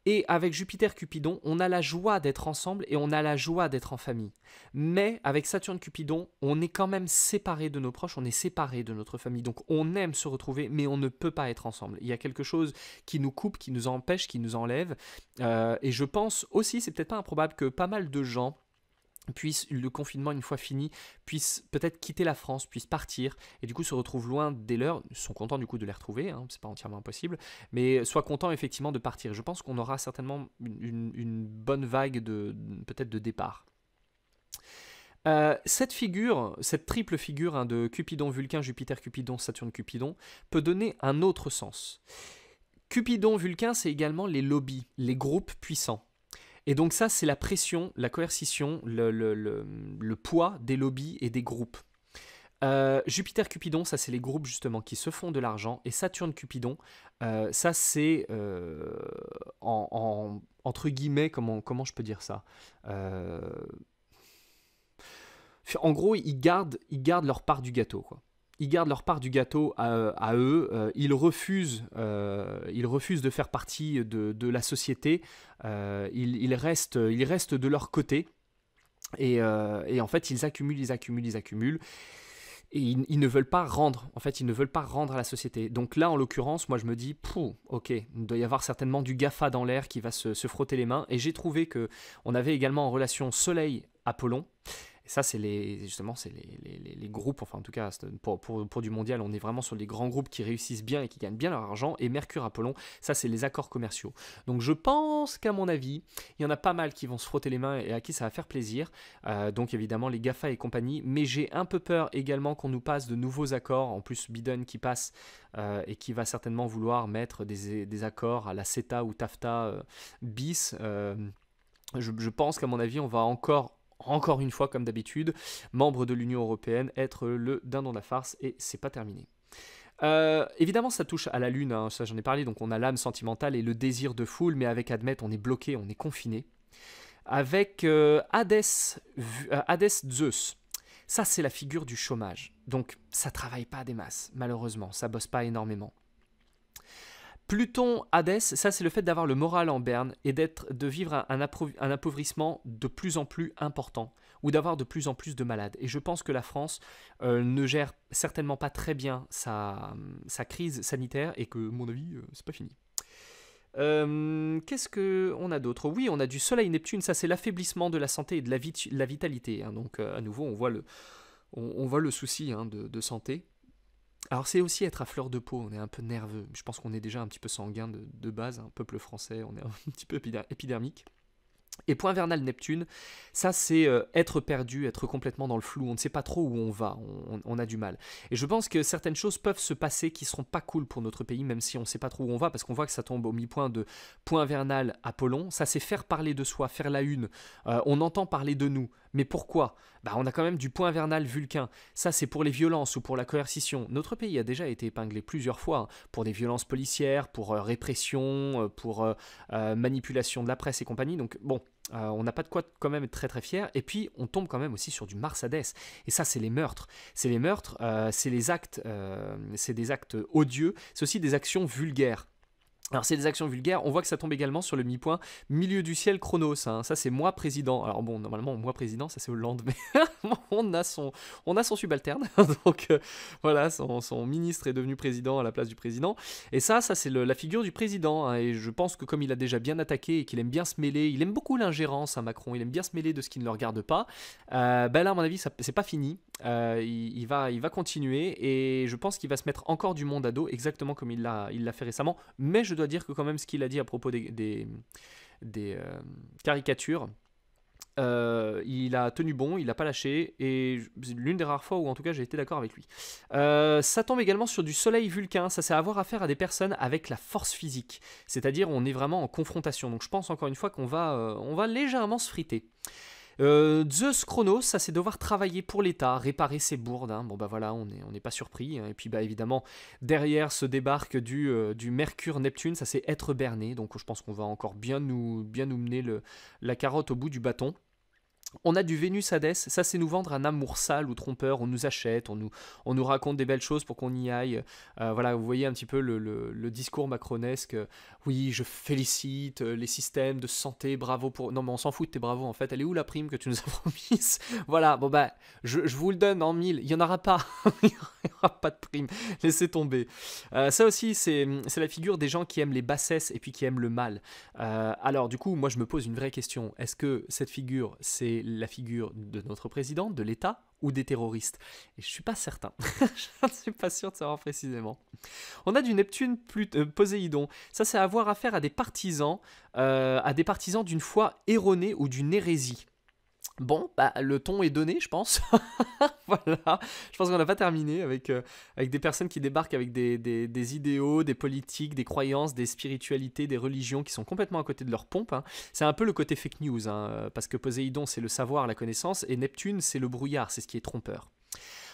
Et avec Jupiter Cupidon, on a la joie d'être ensemble et on a la joie d'être en famille. Mais avec Saturne Cupidon, on est quand même séparé de nos proches, on est séparé de notre famille. Donc on aime se retrouver, mais on ne peut pas être ensemble. Il y a quelque chose qui nous coupe, qui nous empêche, qui nous enlève. Euh, et je pense aussi, c'est peut-être pas improbable que pas mal de gens puisse, le confinement une fois fini, puisse peut-être quitter la France, puisse partir, et du coup se retrouvent loin dès leurs, sont contents du coup de les retrouver, hein, c'est pas entièrement impossible, mais soient contents effectivement de partir. Je pense qu'on aura certainement une, bonne vague de peut-être de départ. Euh, cette figure, cette triple figure hein, de Cupidon, Vulcain, Jupiter, Cupidon, Saturne, Cupidon, peut donner un autre sens. Cupidon, Vulcain, c'est également les lobbies, les groupes puissants. Et donc ça, c'est la pression, la coercition, le, poids des lobbies et des groupes. Euh, Jupiter Cupidon, ça c'est les groupes justement qui se font de l'argent. Et Saturne Cupidon, euh, ça c'est euh, entre guillemets, comment, comment je peux dire ça En gros, ils gardent, ils gardent leur part du gâteau. Quoi ils gardent leur part du gâteau à, eux, euh, ils, refusent, euh, ils refusent de faire partie de, la société, euh, ils, restent, ils de leur côté, et, en fait ils accumulent, ils accumulent, ils accumulent et ils, ne veulent pas rendre. En fait, ils ne veulent pas rendre à la société. Donc là, en l'occurrence, moi, je me dis, pouh, ok, il doit y avoir certainement du Gafa dans l'air qui va se, frotter les mains. Et j'ai trouvé que on avait également en relation Soleil Apollon ça, c'est les, justement, c'est les, groupes, enfin en tout cas, pour, du mondial, on est vraiment sur les grands groupes qui réussissent bien et qui gagnent bien leur argent. Et Mercure Apollon, ça, c'est les accords commerciaux. Donc je pense qu'à mon avis, il y en a pas mal qui vont se frotter les mains et à qui ça va faire plaisir. Euh, donc évidemment, les GAFA et compagnie. Mais j'ai un peu peur également qu'on nous passe de nouveaux accords. En plus, Biden qui passe euh, et qui va certainement vouloir mettre des, accords à la CETA ou TAFTA euh, bis. je, pense qu'à mon avis, on va encore encore une fois, comme d'habitude, membre de l'Union européenne, être le dindon de la farce, et c'est pas terminé. Euh, évidemment, ça touche à la lune, hein, ça j'en ai parlé, donc on a l'âme sentimentale et le désir de foule, mais avec Admet, on est bloqué, on est confiné. Avec euh, euh, Hades, Zeus, ça c'est la figure du chômage. Donc ça travaille pas des masses, malheureusement, ça bosse pas énormément. Pluton, Hadès, ça c'est le fait d'avoir le moral en berne et d'être, de vivre un, appauvrissement de plus en plus important ou d'avoir de plus en plus de malades. Et je pense que la France euh, ne gère certainement pas très bien hum, sa, crise sanitaire et que, à mon avis, ce euh, c'est pas fini. Hum, qu'est-ce qu'on a d'autre Oui, on a du Soleil Neptune. Ça, c'est l'affaiblissement de la santé et de la, vitalité. Hein. donc, euh, à nouveau, on voit le, on, voit le souci hein, de, santé. Alors c'est aussi être à fleur de peau, on est un peu nerveux. Je pense qu'on est déjà un petit peu sanguin de, de base, un peuple français, on est un petit peu épidermique. Et point vernal Neptune, ça c'est euh, être perdu, être complètement dans le flou, on ne sait pas trop où on va, on, a du mal. Et je pense que certaines choses peuvent se passer qui ne seront pas cool pour notre pays, même si on ne sait pas trop où on va, parce qu'on voit que ça tombe au mi-point de point vernal Apollon. Ça c'est faire parler de soi, faire la une, euh, on entend parler de nous, mais pourquoi bah, on a quand même du point vernal vulcain. Ça c'est pour les violences ou pour la coercition. Notre pays a déjà été épinglé plusieurs fois hein, pour des violences policières, pour euh, répression, euh, pour euh, manipulation de la presse et compagnie. Donc bon, on n'a pas de quoi quand même être très très fier. Et puis on tombe quand même aussi sur du Marsades. Et ça, c'est les meurtres. C'est les meurtres, c'est les actes, c'est des actes odieux. C'est aussi des actions vulgaires. Alors c'est des actions vulgaires, on voit que ça tombe également sur le mi-point milieu du ciel Chronos, hein. ça c'est moi président, alors bon normalement moi président ça c'est Hollande, mais on, a son, on a son subalterne, donc euh, voilà son, son, ministre est devenu président à la place du président, et ça ça c'est la figure du président, hein. et je pense que comme il a déjà bien attaqué et qu'il aime bien se mêler, il aime beaucoup l'ingérence à hein, Macron, il aime bien se mêler de ce qui ne le regarde pas, euh, ben là à mon avis c'est pas fini, euh, il, va, il va continuer, et je pense qu'il va se mettre encore du monde à dos, exactement comme il l'a il fait récemment, mais je dois dire que quand même ce qu'il a dit à propos des, des, euh, caricatures, euh, il a tenu bon, il n'a pas lâché, et l'une des rares fois où en tout cas j'ai été d'accord avec lui. Euh, ça tombe également sur du soleil vulcain, ça c'est avoir affaire à des personnes avec la force physique, c'est-à-dire on est vraiment en confrontation, donc je pense encore une fois qu'on va, on va légèrement se friter. Euh, Zeus Chronos, ça c'est devoir travailler pour l'État, réparer ses bourdes. Hein. Bon bah voilà, on n'est on pas surpris. Hein. Et puis bah évidemment, derrière se débarque du, euh, du Mercure-Neptune, ça c'est être berné. Donc je pense qu'on va encore bien nous, bien nous mener le, la carotte au bout du bâton. On a du Vénus Hadès, ça c'est nous vendre un amour sale ou trompeur, on nous achète, on nous, on nous raconte des belles choses pour qu'on y aille. Euh, voilà, vous voyez un petit peu le, discours macronesque, oui, je félicite euh, les systèmes de santé, bravo pour... Non mais on s'en fout de tes bravos en fait, elle est où la prime que tu nous as promise Voilà, bon bah, je, vous le donne en mille, il n'y en aura pas, il n'y aura pas de prime, laissez tomber. Euh, ça aussi, c'est la figure des gens qui aiment les bassesses et puis qui aiment le mal. alors du coup, moi je me pose une vraie question, est-ce que cette figure, c'est la figure de notre président, de l'État ou des terroristes. Et je suis pas certain. je ne suis pas sûr de savoir précisément. On a du Neptune plus euh, Poséidon. Ça, c'est avoir affaire à des partisans, euh, à des partisans d'une foi erronée ou d'une hérésie. Bon, bah, le ton est donné, je pense. voilà, je pense qu'on n'a pas terminé avec, euh, avec des personnes qui débarquent avec des, idéaux, des politiques, des croyances, des spiritualités, des religions qui sont complètement à côté de leur pompe. Hein. C'est un peu le côté fake news, hein, parce que Poséidon, c'est le savoir, la connaissance, et Neptune, c'est le brouillard, c'est ce qui est trompeur.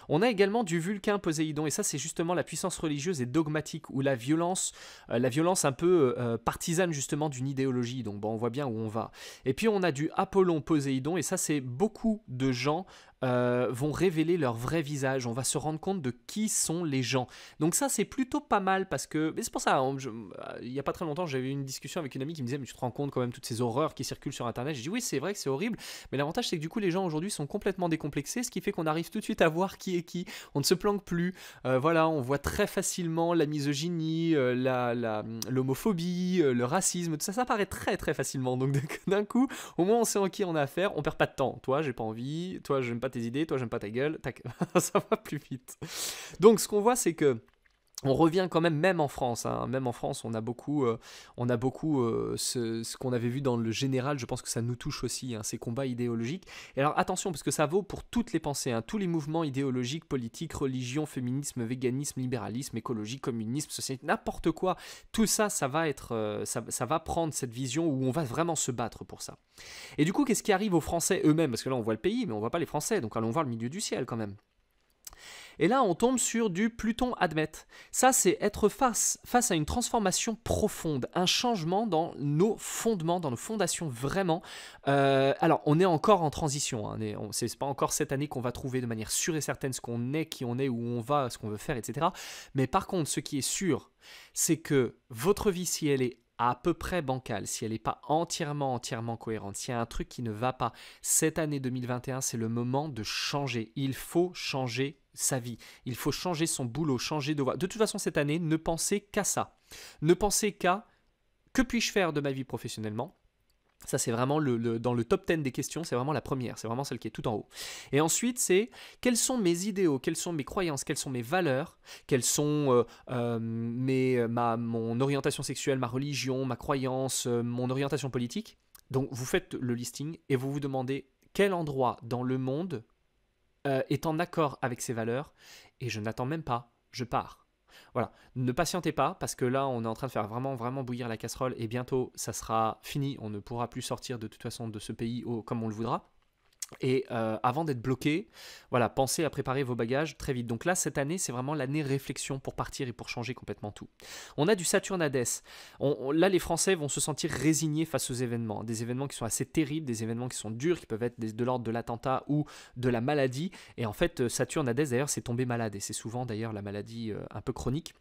On a également du Vulcain Poséidon, et ça c'est justement la puissance religieuse et dogmatique, ou la violence, euh, la violence un peu euh, euh, partisane justement d'une idéologie, donc on voit bien où on va. Et puis on a du Apollon Poséidon, et ça c'est beaucoup de gens euh, vont révéler leur vrai visage. On va se rendre compte de qui sont les gens. Donc ça, c'est plutôt pas mal parce que... Mais c'est pour ça, hein, euh, il n'y a pas très longtemps, j'avais eu une discussion avec une amie qui me disait, mais tu te rends compte quand même toutes ces horreurs qui circulent sur Internet. Je dit oui, c'est vrai que c'est horrible. Mais l'avantage, c'est que du coup, les gens aujourd'hui sont complètement décomplexés, ce qui fait qu'on arrive tout de suite à voir qui est qui. On ne se planque plus. Euh, voilà, on voit très facilement la misogynie, la, l'homophobie, le racisme, tout ça, ça apparaît très très facilement. Donc d'un coup, au moins on sait en qui on a affaire, on perd pas de temps. Toi, j'ai pas envie, toi, j'aime pas tes idées, toi j'aime pas ta gueule, tac, ça va plus vite. Donc ce qu'on voit, c'est que on revient quand même, même en France, hein. même en France, on a beaucoup, euh, on a beaucoup euh, ce, qu'on avait vu dans le général, je pense que ça nous touche aussi, hein, ces combats idéologiques. Et alors attention, parce que ça vaut pour toutes les pensées, hein. tous les mouvements idéologiques, politiques, religions, féminisme, véganisme, libéralisme, écologie, communisme, société, n'importe quoi, tout ça, ça va, être, euh, ça, va prendre cette vision où on va vraiment se battre pour ça. Et du coup, qu'est-ce qui arrive aux Français eux-mêmes Parce que là, on voit le pays, mais on voit pas les Français, donc allons voir le milieu du ciel quand même. Et là, on tombe sur du Pluton admet. Ça, c'est être face, face à une transformation profonde, un changement dans nos fondements, dans nos fondations vraiment. Euh, alors, on est encore en transition. Ce hein, n'est pas encore cette année qu'on va trouver de manière sûre et certaine ce qu'on est, qui on est, où on va, ce qu'on veut faire, etc. Mais par contre, ce qui est sûr, c'est que votre vie, si elle est à peu près bancale, si elle n'est pas entièrement, entièrement cohérente, s'il y a un truc qui ne va pas, cette année 2021, c'est le moment de changer. Il faut changer sa vie. Il faut changer son boulot, changer de voie. De toute façon, cette année, ne pensez qu'à ça. Ne pensez qu'à que puis-je faire de ma vie professionnellement ça, c'est vraiment le, dans le top 10 des questions, c'est vraiment la première, c'est vraiment celle qui est tout en haut. Et ensuite, c'est quels sont mes idéaux, quelles sont mes croyances, quelles sont mes valeurs, quelles sont euh, euh, mes, mon orientation sexuelle, ma religion, ma croyance, euh, mon orientation politique. Donc, vous faites le listing et vous vous demandez quel endroit dans le monde est en accord avec ces valeurs. Et je n'attends même pas, je pars. Voilà, ne patientez pas parce que là, on est en train de faire vraiment, vraiment bouillir la casserole et bientôt, ça sera fini. On ne pourra plus sortir de toute façon de ce pays comme on le voudra. Et euh, avant d'être bloqué, voilà, pensez à préparer vos bagages très vite. Donc là, cette année, c'est vraiment l'année réflexion pour partir et pour changer complètement tout. On a du Saturnades. là, les Français vont se sentir résignés face aux événements. Des événements qui sont assez terribles, des événements qui sont durs, qui peuvent être de l'ordre de l'attentat ou de la maladie. Et en fait, euh, Saturnades, d'ailleurs, c'est tombé malade. Et c'est souvent, d'ailleurs, la maladie euh, un peu chronique.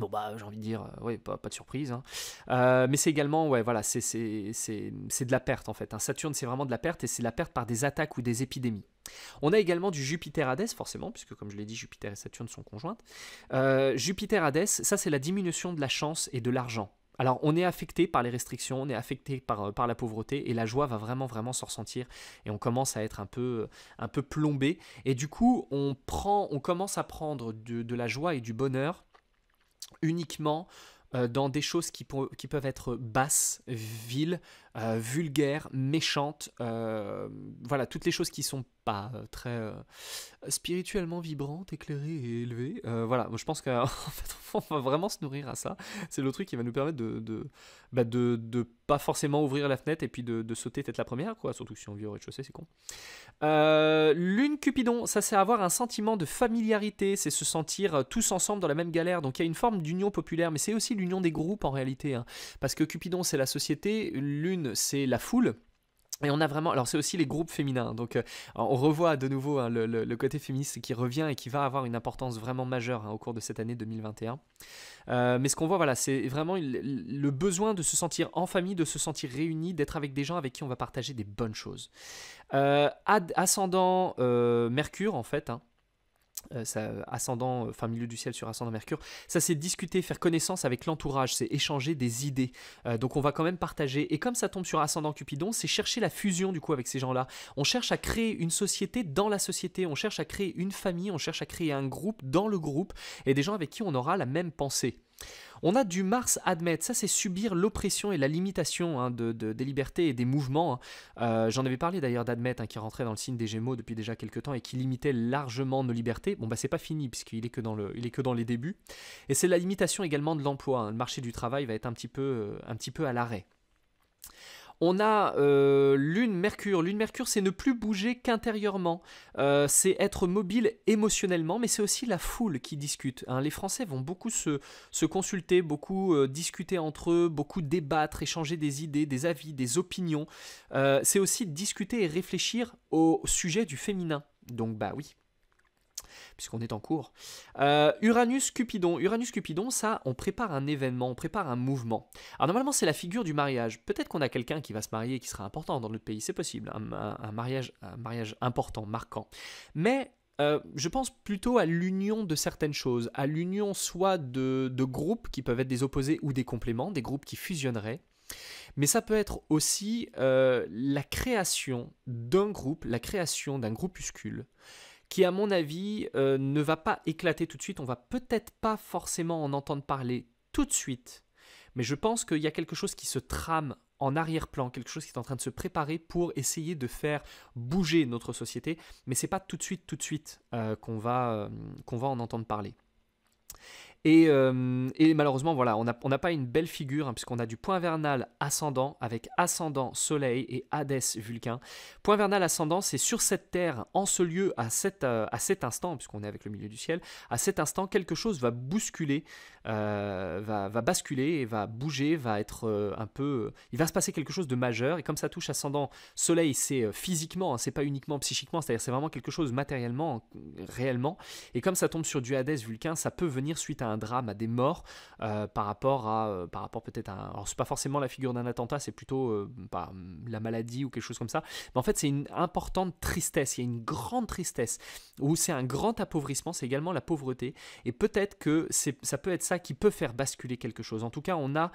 Bon bah j'ai envie de dire, euh, oui, pas, pas de surprise. Hein. Euh, mais c'est également, ouais, voilà, c'est de la perte en fait. Hein. Saturne, c'est vraiment de la perte et c'est la perte par des attaques ou des épidémies. On a également du Jupiter-Hadès, forcément, puisque comme je l'ai dit, Jupiter et Saturne sont conjointes. Euh, Jupiter-Hadès, ça c'est la diminution de la chance et de l'argent. Alors on est affecté par les restrictions, on est affecté par, par la pauvreté et la joie va vraiment vraiment se ressentir et on commence à être un peu, un peu plombé et du coup on, prend, on commence à prendre de, de la joie et du bonheur uniquement euh, dans des choses qui, peuvent être basses, viles, euh, vulgaire, méchante, euh, voilà, toutes les choses qui sont pas euh, très spirituellement vibrantes, éclairées et élevées. voilà, moi, je pense qu'en fait, on va vraiment se nourrir à ça. C'est le truc qui va nous permettre de de, bah, pas forcément ouvrir la fenêtre et puis de, sauter peut-être la première, quoi. Surtout si on vit au rez-de-chaussée, c'est con. Lune Cupidon, ça c'est avoir un sentiment de familiarité, c'est se sentir tous ensemble dans la même galère. Donc il y a une forme d'union populaire, mais c'est aussi l'union des groupes en réalité, hein. parce que Cupidon c'est la société, Lune c'est la foule. Et on a vraiment, alors c'est aussi les groupes féminins, hein, donc euh, on revoit de nouveau hein, le, côté féministe qui revient et qui va avoir une importance vraiment majeure hein, au cours de cette année 2021. Euh, mais ce qu'on voit, voilà, c'est vraiment le besoin de se sentir en famille, de se sentir réuni, d'être avec des gens avec qui on va partager des bonnes choses. Euh, ascendant Mercure, en fait, hein, euh, ça, ascendant, enfin euh, milieu du ciel sur ascendant Mercure, ça c'est discuter, faire connaissance avec l'entourage, c'est échanger des idées. Euh, donc on va quand même partager. Et comme ça tombe sur ascendant Cupidon, c'est chercher la fusion du coup avec ces gens-là. On cherche à créer une société dans la société, on cherche à créer une famille, on cherche à créer un groupe dans le groupe et des gens avec qui on aura la même pensée. On a du Mars admettre, ça c'est subir l'oppression et la limitation hein, de, des libertés et des mouvements. Hein. Euh, j'en avais parlé d'ailleurs d'admettre hein, qui rentrait dans le signe des Gémeaux depuis déjà quelques temps et qui limitait largement nos libertés. Bon bah c'est pas fini puisqu'il est, que dans est que dans les débuts. Et c'est la limitation également de l'emploi. Le marché du travail va être un petit peu, euh, un petit peu à l'arrêt. On a euh, Lune, Mercure. Lune, Mercure, c'est ne plus bouger qu'intérieurement. Euh, c'est être mobile émotionnellement, mais c'est aussi la foule qui discute. Hein. Les Français vont beaucoup se, consulter, beaucoup euh, discuter entre eux, beaucoup débattre, échanger des idées, des avis, des opinions. c'est aussi discuter et réfléchir au sujet du féminin. Donc bah oui, puisqu'on est en cours. Euh, Uranus Cupidon. Uranus Cupidon, ça, on prépare un événement, on prépare un mouvement. Alors normalement, c'est la figure du mariage. Peut-être qu'on a quelqu'un qui va se marier qui sera important dans notre pays, c'est possible, un, mariage, un mariage important, marquant. Mais euh, je pense plutôt à l'union de certaines choses, à l'union soit de, groupes qui peuvent être des opposés ou des compléments, des groupes qui fusionneraient. Mais ça peut être aussi euh, la création d'un groupe, la création d'un groupuscule qui à mon avis euh, ne va pas éclater tout de suite, on va peut-être pas forcément en entendre parler tout de suite, mais je pense qu'il y a quelque chose qui se trame en arrière-plan, quelque chose qui est en train de se préparer pour essayer de faire bouger notre société, mais c'est pas tout de suite, tout de suite euh, qu'on va, euh, qu'on va en entendre parler. Euh, et, malheureusement, voilà, on n'a pas une belle figure, hein, puisqu'on a du point vernal ascendant, avec ascendant soleil et Hadès Vulcain. Point vernal ascendant, c'est sur cette terre, en ce lieu, à, euh, à cet instant, puisqu'on est avec le milieu du ciel, à cet instant, quelque chose va bousculer, euh, va, basculer, et va bouger, va être un peu. il va se passer quelque chose de majeur, et comme ça touche ascendant soleil, c'est physiquement, hein, c'est pas uniquement psychiquement, c'est-à-dire c'est vraiment quelque chose matériellement, réellement, et comme ça tombe sur du Hadès Vulcain, ça peut venir suite à un un drame, à des morts, euh, par rapport à, euh, par rapport peut-être à, alors c'est pas forcément la figure d'un attentat, c'est plutôt euh, pas hum, la maladie ou quelque chose comme ça. Mais en fait, c'est une importante tristesse. Il y a une grande tristesse où c'est un grand appauvrissement, c'est également la pauvreté. Et peut-être que c'est, ça peut être ça qui peut faire basculer quelque chose. En tout cas, on a,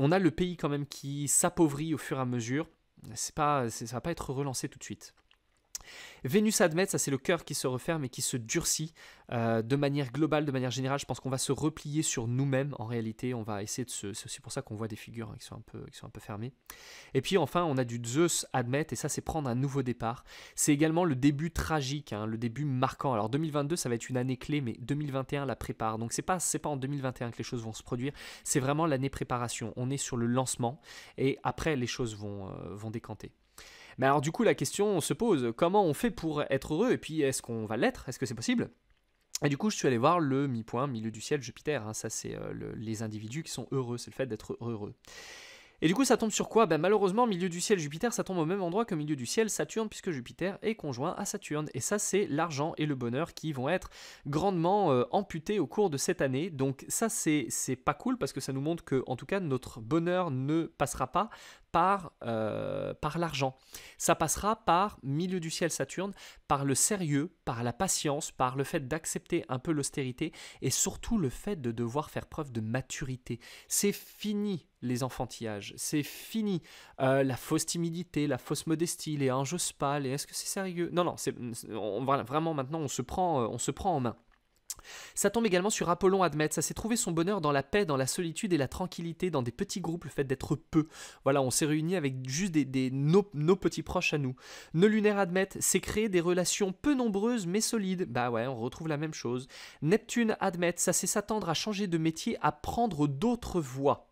on a le pays quand même qui s'appauvrit au fur et à mesure. C'est pas, ça va pas être relancé tout de suite. Vénus Admet, ça c'est le cœur qui se referme et qui se durcit euh, de manière globale, de manière générale. Je pense qu'on va se replier sur nous-mêmes en réalité. On va essayer de C'est pour ça qu'on voit des figures hein, qui, sont un peu, qui sont un peu fermées. Et puis enfin, on a du Zeus Admet, et ça c'est prendre un nouveau départ. C'est également le début tragique, hein, le début marquant. Alors 2022, ça va être une année clé, mais 2021 la prépare. Donc c'est pas, pas en 2021 que les choses vont se produire, c'est vraiment l'année préparation. On est sur le lancement, et après les choses vont, euh, vont décanter. Mais alors du coup la question se pose, comment on fait pour être heureux et puis est-ce qu'on va l'être Est-ce que c'est possible et du coup, je suis allé voir le mi-point, milieu du ciel, Jupiter. Hein, ça, c'est euh, les individus qui sont heureux, c'est le fait d'être heureux. Et du coup, ça tombe sur quoi ben, Malheureusement, milieu du ciel, Jupiter, ça tombe au même endroit que milieu du ciel, Saturne, puisque Jupiter est conjoint à Saturne. Et ça, c'est l'argent et le bonheur qui vont être grandement euh, amputés au cours de cette année. Donc ça, c'est, c'est pas cool, parce que ça nous montre que, en tout cas, notre bonheur ne passera pas par, euh, par l'argent. Ça passera par milieu du ciel Saturne, par le sérieux, par la patience, par le fait d'accepter un peu l'austérité et surtout le fait de devoir faire preuve de maturité. C'est fini les enfantillages, c'est fini euh, la fausse timidité, la fausse modestie, les enjeux pâles est-ce que c'est sérieux Non, non, on, vraiment maintenant on se prend, euh, on se prend en main. Ça tombe également sur Apollon Admet, ça s'est trouvé son bonheur dans la paix, dans la solitude et la tranquillité, dans des petits groupes, le fait d'être peu. Voilà, on s'est réunis avec juste des, nos, petits proches à nous. Ne lunaire Admet, c'est créer des relations peu nombreuses mais solides. Bah ouais, on retrouve la même chose. Neptune Admet, ça c'est s'attendre à changer de métier, à prendre d'autres voies.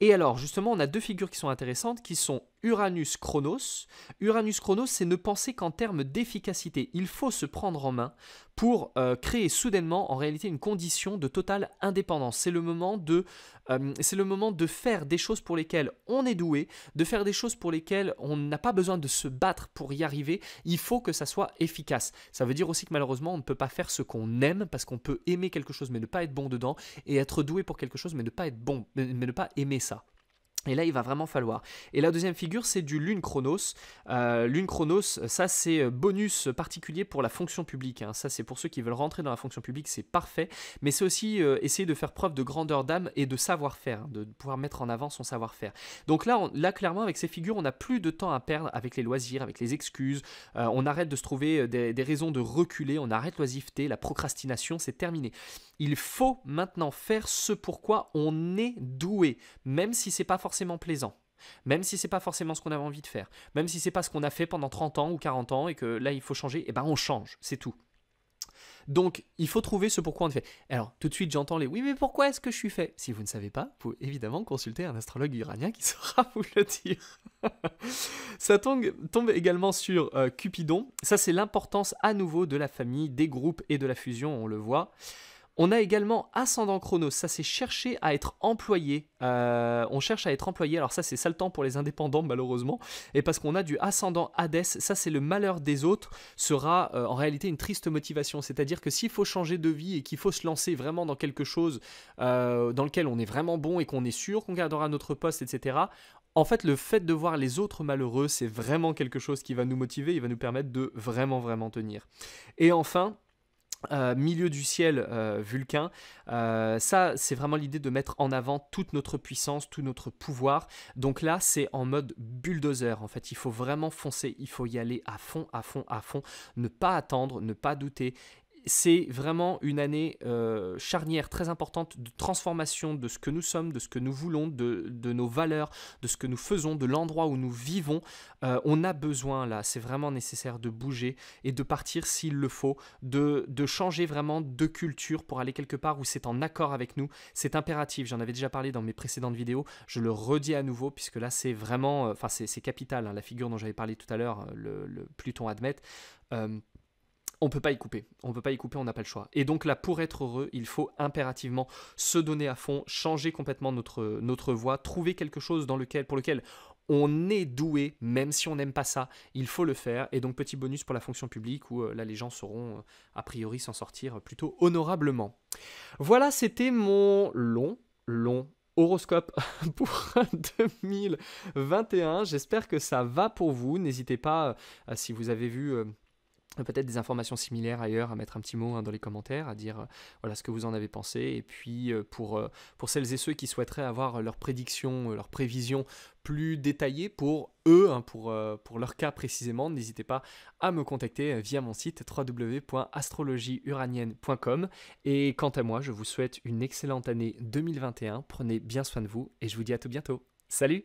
Et alors, justement, on a deux figures qui sont intéressantes, qui sont Uranus Chronos. Uranus Chronos, c'est ne penser qu'en termes d'efficacité. Il faut se prendre en main pour euh, créer soudainement en réalité une condition de totale indépendance. C'est le moment de euh, c'est le moment de faire des choses pour lesquelles on est doué, de faire des choses pour lesquelles on n'a pas besoin de se battre pour y arriver. Il faut que ça soit efficace. Ça veut dire aussi que malheureusement, on ne peut pas faire ce qu'on aime parce qu'on peut aimer quelque chose mais ne pas être bon dedans et être doué pour quelque chose mais ne pas être bon mais ne pas aimer ça. Et là, il va vraiment falloir. Et la deuxième figure, c'est du Lune Chronos. Euh, Lune Chronos, ça c'est euh, bonus particulier pour la fonction publique. Hein. Ça c'est pour ceux qui veulent rentrer dans la fonction publique, c'est parfait. Mais c'est aussi euh, essayer de faire preuve de grandeur d'âme et de savoir-faire, hein, de pouvoir mettre en avant son savoir-faire. Donc là, là clairement, avec ces figures, on n'a plus de temps à perdre avec les loisirs, avec les excuses. on arrête de se trouver des raisons de reculer, on arrête l'oisiveté, la procrastination, c'est terminé. Il faut maintenant faire ce pourquoi on est doué, même si c'est pas forcément plaisant. Même si c'est pas forcément ce qu'on avait envie de faire, même si c'est pas ce qu'on a fait pendant 30 ans ou 40 ans et que là il faut changer, et eh ben on change, c'est tout. Donc, il faut trouver ce pourquoi on le fait. Alors, tout de suite, j'entends les oui, mais pourquoi est-ce que je suis fait Si vous ne savez pas, vous évidemment consulter un astrologue iranien qui saura vous le dire. Ça tombe, également sur euh, Cupidon. Ça, c'est l'importance à nouveau de la famille, des groupes et de la fusion, on le voit. On a également Ascendant Chronos, ça c'est chercher à être employé. Euh, on cherche à être employé, alors ça c'est sale temps pour les indépendants malheureusement. Et parce qu'on a du Ascendant Hades, ça c'est le malheur des autres, sera euh, en réalité une triste motivation. C'est-à-dire que s'il faut changer de vie et qu'il faut se lancer vraiment dans quelque chose euh, dans lequel on est vraiment bon et qu'on est sûr qu'on gardera notre poste, etc., en fait, le fait de voir les autres malheureux, c'est vraiment quelque chose qui va nous motiver, il va nous permettre de vraiment, vraiment tenir. Et enfin, euh, milieu du ciel euh, Vulcain. Euh, ça, c'est vraiment l'idée de mettre en avant toute notre puissance, tout notre pouvoir. Donc là, c'est en mode bulldozer. En fait, il faut vraiment foncer, il faut y aller à fond, à fond, à fond. Ne pas attendre, ne pas douter c'est vraiment une année euh, charnière très importante de transformation de ce que nous sommes, de ce que nous voulons, de, nos valeurs, de ce que nous faisons, de l'endroit où nous vivons. Euh, on a besoin là, c'est vraiment nécessaire de bouger et de partir s'il le faut, de, changer vraiment de culture pour aller quelque part où c'est en accord avec nous. C'est impératif, j'en avais déjà parlé dans mes précédentes vidéos, je le redis à nouveau puisque là c'est vraiment, euh, enfin c'est capital, hein, la figure dont j'avais parlé tout à l'heure, le, Pluton admet on peut pas y couper. On peut pas y couper, on n'a pas le choix. Et donc là, pour être heureux, il faut impérativement se donner à fond, changer complètement notre, notre voie, trouver quelque chose dans lequel, pour lequel on est doué, même si on n'aime pas ça, il faut le faire. Et donc petit bonus pour la fonction publique où euh, là les gens sauront euh, a priori s'en sortir plutôt honorablement. Voilà, c'était mon long, long horoscope pour 2021. J'espère que ça va pour vous. N'hésitez pas, euh, si vous avez vu peut-être des informations similaires ailleurs, à mettre un petit mot hein, dans les commentaires, à dire euh, voilà ce que vous en avez pensé. Et puis euh, pour, euh, pour celles et ceux qui souhaiteraient avoir leurs prédictions, leurs prévisions plus détaillées pour eux, hein, pour, pour leur cas précisément, n'hésitez pas à me contacter via mon site www.astrologieuranienne.com. Et quant à moi, je vous souhaite une excellente année 2021. Prenez bien soin de vous et je vous dis à tout bientôt. Salut